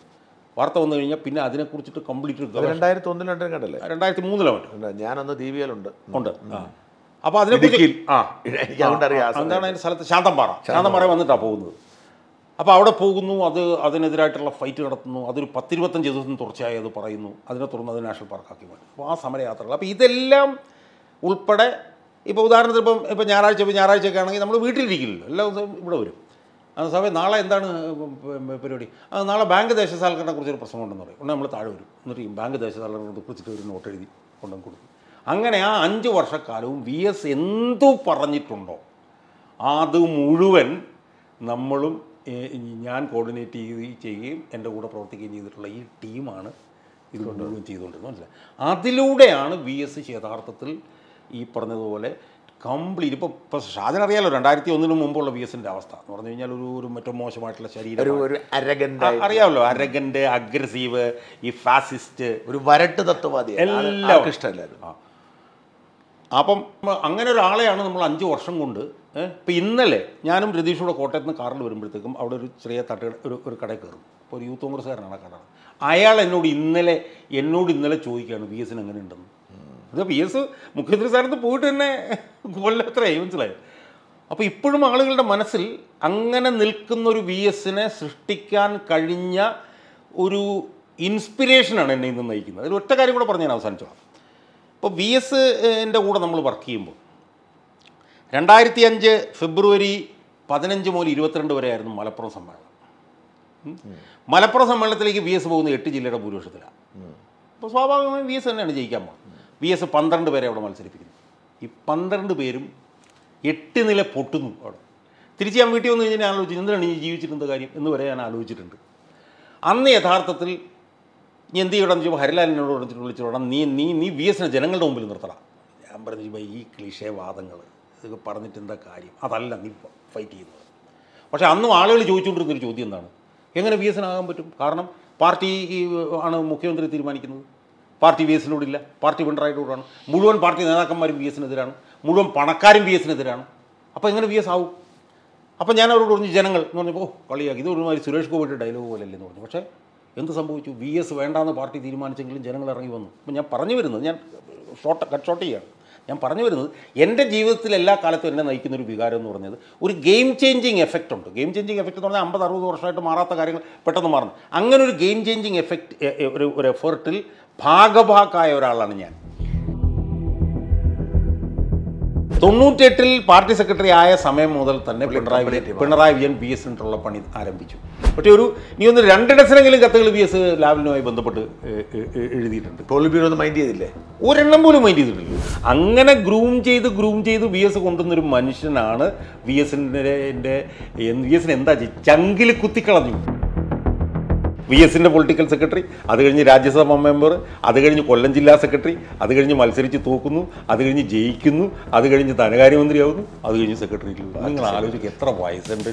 വാർത്ത വന്നു കഴിഞ്ഞാൽ പിന്നെ അതിനെക്കുറിച്ചിട്ട് കംപ്ലീറ്റ് രണ്ടായിരത്തി ഒന്നിലുണ്ടെങ്കിൽ കണ്ടല്ലേ രണ്ടായിരത്തി മൂന്നിലാണ് ഞാനന്ന് ദീപികയിലുണ്ട് ഉണ്ട് അപ്പോൾ അതിനെ ആ എന്താണ് അതിൻ്റെ സ്ഥലത്ത് ശാന്തംപാറ ശാന്തംപാറ വന്നിട്ടാണ് പോകുന്നത് അപ്പോൾ അവിടെ പോകുന്നു അത് അതിനെതിരായിട്ടുള്ള ഫൈറ്റ് നടത്തുന്നു അതൊരു പത്തിരുപത്തഞ്ച് ദിവസം തുടർച്ചയായി അത് പറയുന്നു അതിനെ തുടർന്ന് അത് നാഷണൽ പാർക്കാക്കി മാറ്റി അപ്പോൾ ആ സമരയാത്രകൾ അപ്പോൾ ഇതെല്ലാം ഉൾപ്പെടെ ഇപ്പോൾ ഉദാഹരണത്തിന് ഇപ്പം ഇപ്പോൾ ഞായറാഴ്ച ഇപ്പോൾ ഞായറാഴ്ചയൊക്കെ ആണെങ്കിൽ നമ്മൾ വീട്ടിലിരിക്കില്ലല്ലോ എല്ലാ ദിവസവും ഇവിടെ വരും സഭ നാളെ എന്താണ് പരിപാടി നാളെ ബാങ്ക് പ്രശ്നം പ്രശ്നമുണ്ടെന്ന് പറയും ഉടനെ നമ്മൾ താഴെ വരും എന്നിട്ട് ബാങ്ക് ദേശസാൽക്കരണത്തെക്കുറിച്ചിട്ട് ഒരു നോട്ട് എഴുതി കൊണ്ടുവന്ന് കൊടുക്കും അങ്ങനെ ആ അഞ്ച് വർഷക്കാലവും വി എസ് എന്തു പറഞ്ഞിട്ടുണ്ടോ അത് മുഴുവൻ നമ്മളും ഞാൻ കോർഡിനേറ്റ് ചെയ്ത് ചെയ്യുകയും എൻ്റെ കൂടെ പ്രവർത്തിക്കുകയും ചെയ്തിട്ടുള്ള ഈ ടീമാണ് ഇതുകൊണ്ട് ചെയ്തുകൊണ്ടിരുന്നത് മനസ്സിലായി അതിലൂടെയാണ് വി എസ് യഥാർത്ഥത്തിൽ ഈ പറഞ്ഞതുപോലെ കംപ്ലീറ്റ് ഇപ്പോൾ ഇപ്പോൾ ഷാജൻ അറിയാലോ രണ്ടായിരത്തി ഒന്നിന് മുമ്പുള്ള വി എസിൻ്റെ അവസ്ഥ എന്ന് പറഞ്ഞു കഴിഞ്ഞാൽ ഒരു ഒരു മറ്റോ മോശമായിട്ടുള്ള ശരീരം ഒരു അരകൻ്റെ അറിയാമല്ലോ അരകൻ്റെ അഗ്രസീവ് ഈ ഫാസിസ്റ്റ് ഒരു വരട്ട് തത്വവാദി എല്ലാം ഇഷ്ടമല്ലായിരുന്നു അപ്പം അങ്ങനെ ഒരാളെയാണ് നമ്മൾ അഞ്ച് വർഷം കൊണ്ട് ഇപ്പം ഇന്നലെ ഞാനും രതീഷൂടെ കോട്ടയത്ത് നിന്ന് കാറിൽ വരുമ്പോഴത്തേക്കും അവിടെ ഒരു ചെറിയ തട്ട് ഒരു ഒരു കടയിൽ കയറും അപ്പോൾ ഒരു യൂത്ത് കോൺഗ്രസ്സുകാരനാണ് ആ കട അയാൾ എന്നോട് ഇന്നലെ എന്നോട് ഇന്നലെ ചോദിക്കുകയാണ് വി എസിന് എങ്ങനെ ഉണ്ടെന്ന് അത് പി എസ് മുഖ്യമന്ത്രി സ്ഥാനത്ത് പോയിട്ട് തന്നെ കൊല്ലത്രയായി മനസ്സിലായോ അപ്പോൾ ഇപ്പോഴും ആളുകളുടെ മനസ്സിൽ അങ്ങനെ നിൽക്കുന്ന ഒരു വി എസിനെ സൃഷ്ടിക്കാൻ കഴിഞ്ഞ ഒരു ഇൻസ്പിരേഷനാണ് എന്നെ ഇന്ന് നയിക്കുന്നത് അതിൽ ഒറ്റ കാര്യം കൂടെ പറഞ്ഞ് ഞാൻ അവസാനിച്ചോളാം ഇപ്പോൾ വി എസ് എൻ്റെ കൂടെ നമ്മൾ വർക്ക് ചെയ്യുമ്പോൾ രണ്ടായിരത്തി അഞ്ച് ഫെബ്രുവരി പതിനഞ്ച് മുതൽ ഇരുപത്തിരണ്ട് വരെ ആയിരുന്നു മലപ്പുറം സമ്മേളനം മലപ്പുറം സമ്മേളനത്തിലേക്ക് വി എസ് പോകുന്ന എട്ട് ജില്ലയുടെ ഭൂരിപക്ഷത്തിലാണ് അപ്പോൾ സ്വാഭാവികമായും വി എസ് തന്നെയാണ് ജയിക്കാൻ പോകുന്നത് വി എസ് പന്ത്രണ്ട് പേരെ അവിടെ മത്സരിപ്പിക്കുന്നു ഈ പന്ത്രണ്ട് പേരും എട്ട് നില പൊട്ടുന്നു അവിടെ തിരിച്ച് ഞാൻ വീട്ടിൽ വന്നു കഴിഞ്ഞാൽ ആലോചിച്ചു എന്തിനാണ് ഇനി ജീവിച്ചിട്ടുണ്ട് കാര്യം എന്ന് വരെ ഞാൻ ആലോചിച്ചിട്ടുണ്ട് അന്ന് യഥാർത്ഥത്തിൽ നീ എന്ത് ചെയ്യണം ചോദിച്ചു ഹരിലാലിനോട് വിളിച്ചിട്ട് വിളിച്ചോടാം നീ നീ നീ വി എസിനെ ജനങ്ങളുടെ മുമ്പിൽ നിർത്തണം ഞാൻ പറഞ്ഞു ഈ ക്ലിഷേ വാദങ്ങൾ ഇതൊക്കെ പറഞ്ഞിട്ട് എന്താ കാര്യം അതല്ല നീ ഫൈറ്റ് ചെയ്യുന്നത് പക്ഷേ അന്നും ആളുകൾ ചോദിച്ചുകൊണ്ടിരുന്നൊരു ചോദ്യം എന്താണ് എങ്ങനെ വി ആകാൻ പറ്റും കാരണം പാർട്ടി ആണ് മുഖ്യമന്ത്രി തീരുമാനിക്കുന്നത് പാർട്ടി വി എസിനോടില്ല പാർട്ടി പിണറായിയോടാണ് മുഴുവൻ പാർട്ടി നേതാക്കന്മാരും വി എസിനെതിരാണ് മുഴുവൻ പണക്കാരും വി എസിനെതിരാണ് അപ്പോൾ എങ്ങനെ വി എസ് ആവും അപ്പോൾ ഞാൻ അവരോട് പറഞ്ഞു ജനങ്ങൾ എന്ന് പറഞ്ഞപ്പോൾ ഓ കളിയാക്കി ഇത് ഒരുമാതിരി സുരേഷ് ഗോപിയുടെ ഡയലോഗ് പോലെ എന്ന് പറഞ്ഞു പക്ഷേ എന്ത് സംഭവിച്ചു വി എസ് വേണ്ടാന്ന് പാർട്ടി തീരുമാനിച്ചെങ്കിലും ജനങ്ങൾ ഇറങ്ങി വന്നു അപ്പം ഞാൻ പറഞ്ഞു വരുന്നത് ഞാൻ ഷോർട്ട് കട്ട് ഷോർട്ട് ചെയ്യുകയാണ് ഞാൻ പറഞ്ഞു വരുന്നത് എൻ്റെ ജീവിതത്തിൽ എല്ലാ കാലത്തും എന്നെ നയിക്കുന്ന ഒരു വികാരം എന്ന് പറഞ്ഞത് ഒരു ഗെയിം ചേഞ്ചിങ് എഫക്റ്റ് ഉണ്ട് ഗെയിം ചേഞ്ചിങ് എഫക്റ്റ് എന്ന് പറഞ്ഞാൽ അമ്പത് അറുപത് വർഷമായിട്ട് മാറാത്ത കാര്യങ്ങൾ പെട്ടെന്ന് മാറുന്നു അങ്ങനെ ഒരു ഗെയിം ചേഞ്ചിങ് എഫക്റ്റ് ഒരു ഒരു എഫേർട്ടിൽ ഭാഗഭാക്കായ ഒരാളാണ് ഞാൻ തൊണ്ണൂറ്റെട്ടിൽ പാർട്ടി സെക്രട്ടറി ആയ സമയം മുതൽ തന്നെ പിണറായി പിണറായി വിജയൻ ബി എസിനുള്ള പണി ആരംഭിച്ചു പക്ഷേ ഒരു നീ ഒന്ന് രണ്ട് കത്തുകൾ ബി എസ് ലാബിനുമായി ബന്ധപ്പെട്ട് എഴുതിയിട്ടുണ്ട് പോളിറ്റ് ബ്യൂറോ ഒന്ന് മൈൻഡ് ചെയ്തില്ലേ ഒരെണ്ണം പോലും മൈൻഡ് ചെയ്തിട്ടില്ല അങ്ങനെ ഗ്രൂം ചെയ്ത് ഗ്രൂം ചെയ്ത് ബി എസ് കൊണ്ടുവന്നൊരു മനുഷ്യനാണ് ബി എസിൻ്റെ ബി എസിന് എന്താ ചങ്കിൽ കുത്തിക്കളഞ്ഞു വി എസിൻ്റെ പൊളിറ്റിക്കൽ സെക്രട്ടറി അത് കഴിഞ്ഞ് രാജ്യസഭാ മെമ്പർ അത് കഴിഞ്ഞ് കൊല്ലം ജില്ലാ സെക്രട്ടറി അത് കഴിഞ്ഞ് മത്സരിച്ച് തോക്കുന്നു അത് കഴിഞ്ഞ് ജയിക്കുന്നു അത് കഴിഞ്ഞ് ധനകാര്യമന്ത്രിയാവുന്നു അത് കഴിഞ്ഞ് സെക്രട്ടറി നിങ്ങൾ ആലോചിക്കുക എത്ര വയസ്സുണ്ട്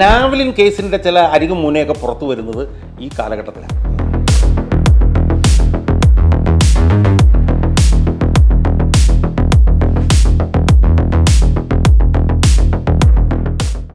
ലാവലിൻ കേസിൻ്റെ ചില അരികും മൂനയൊക്കെ പുറത്തു വരുന്നത് ഈ കാലഘട്ടത്തിലാണ്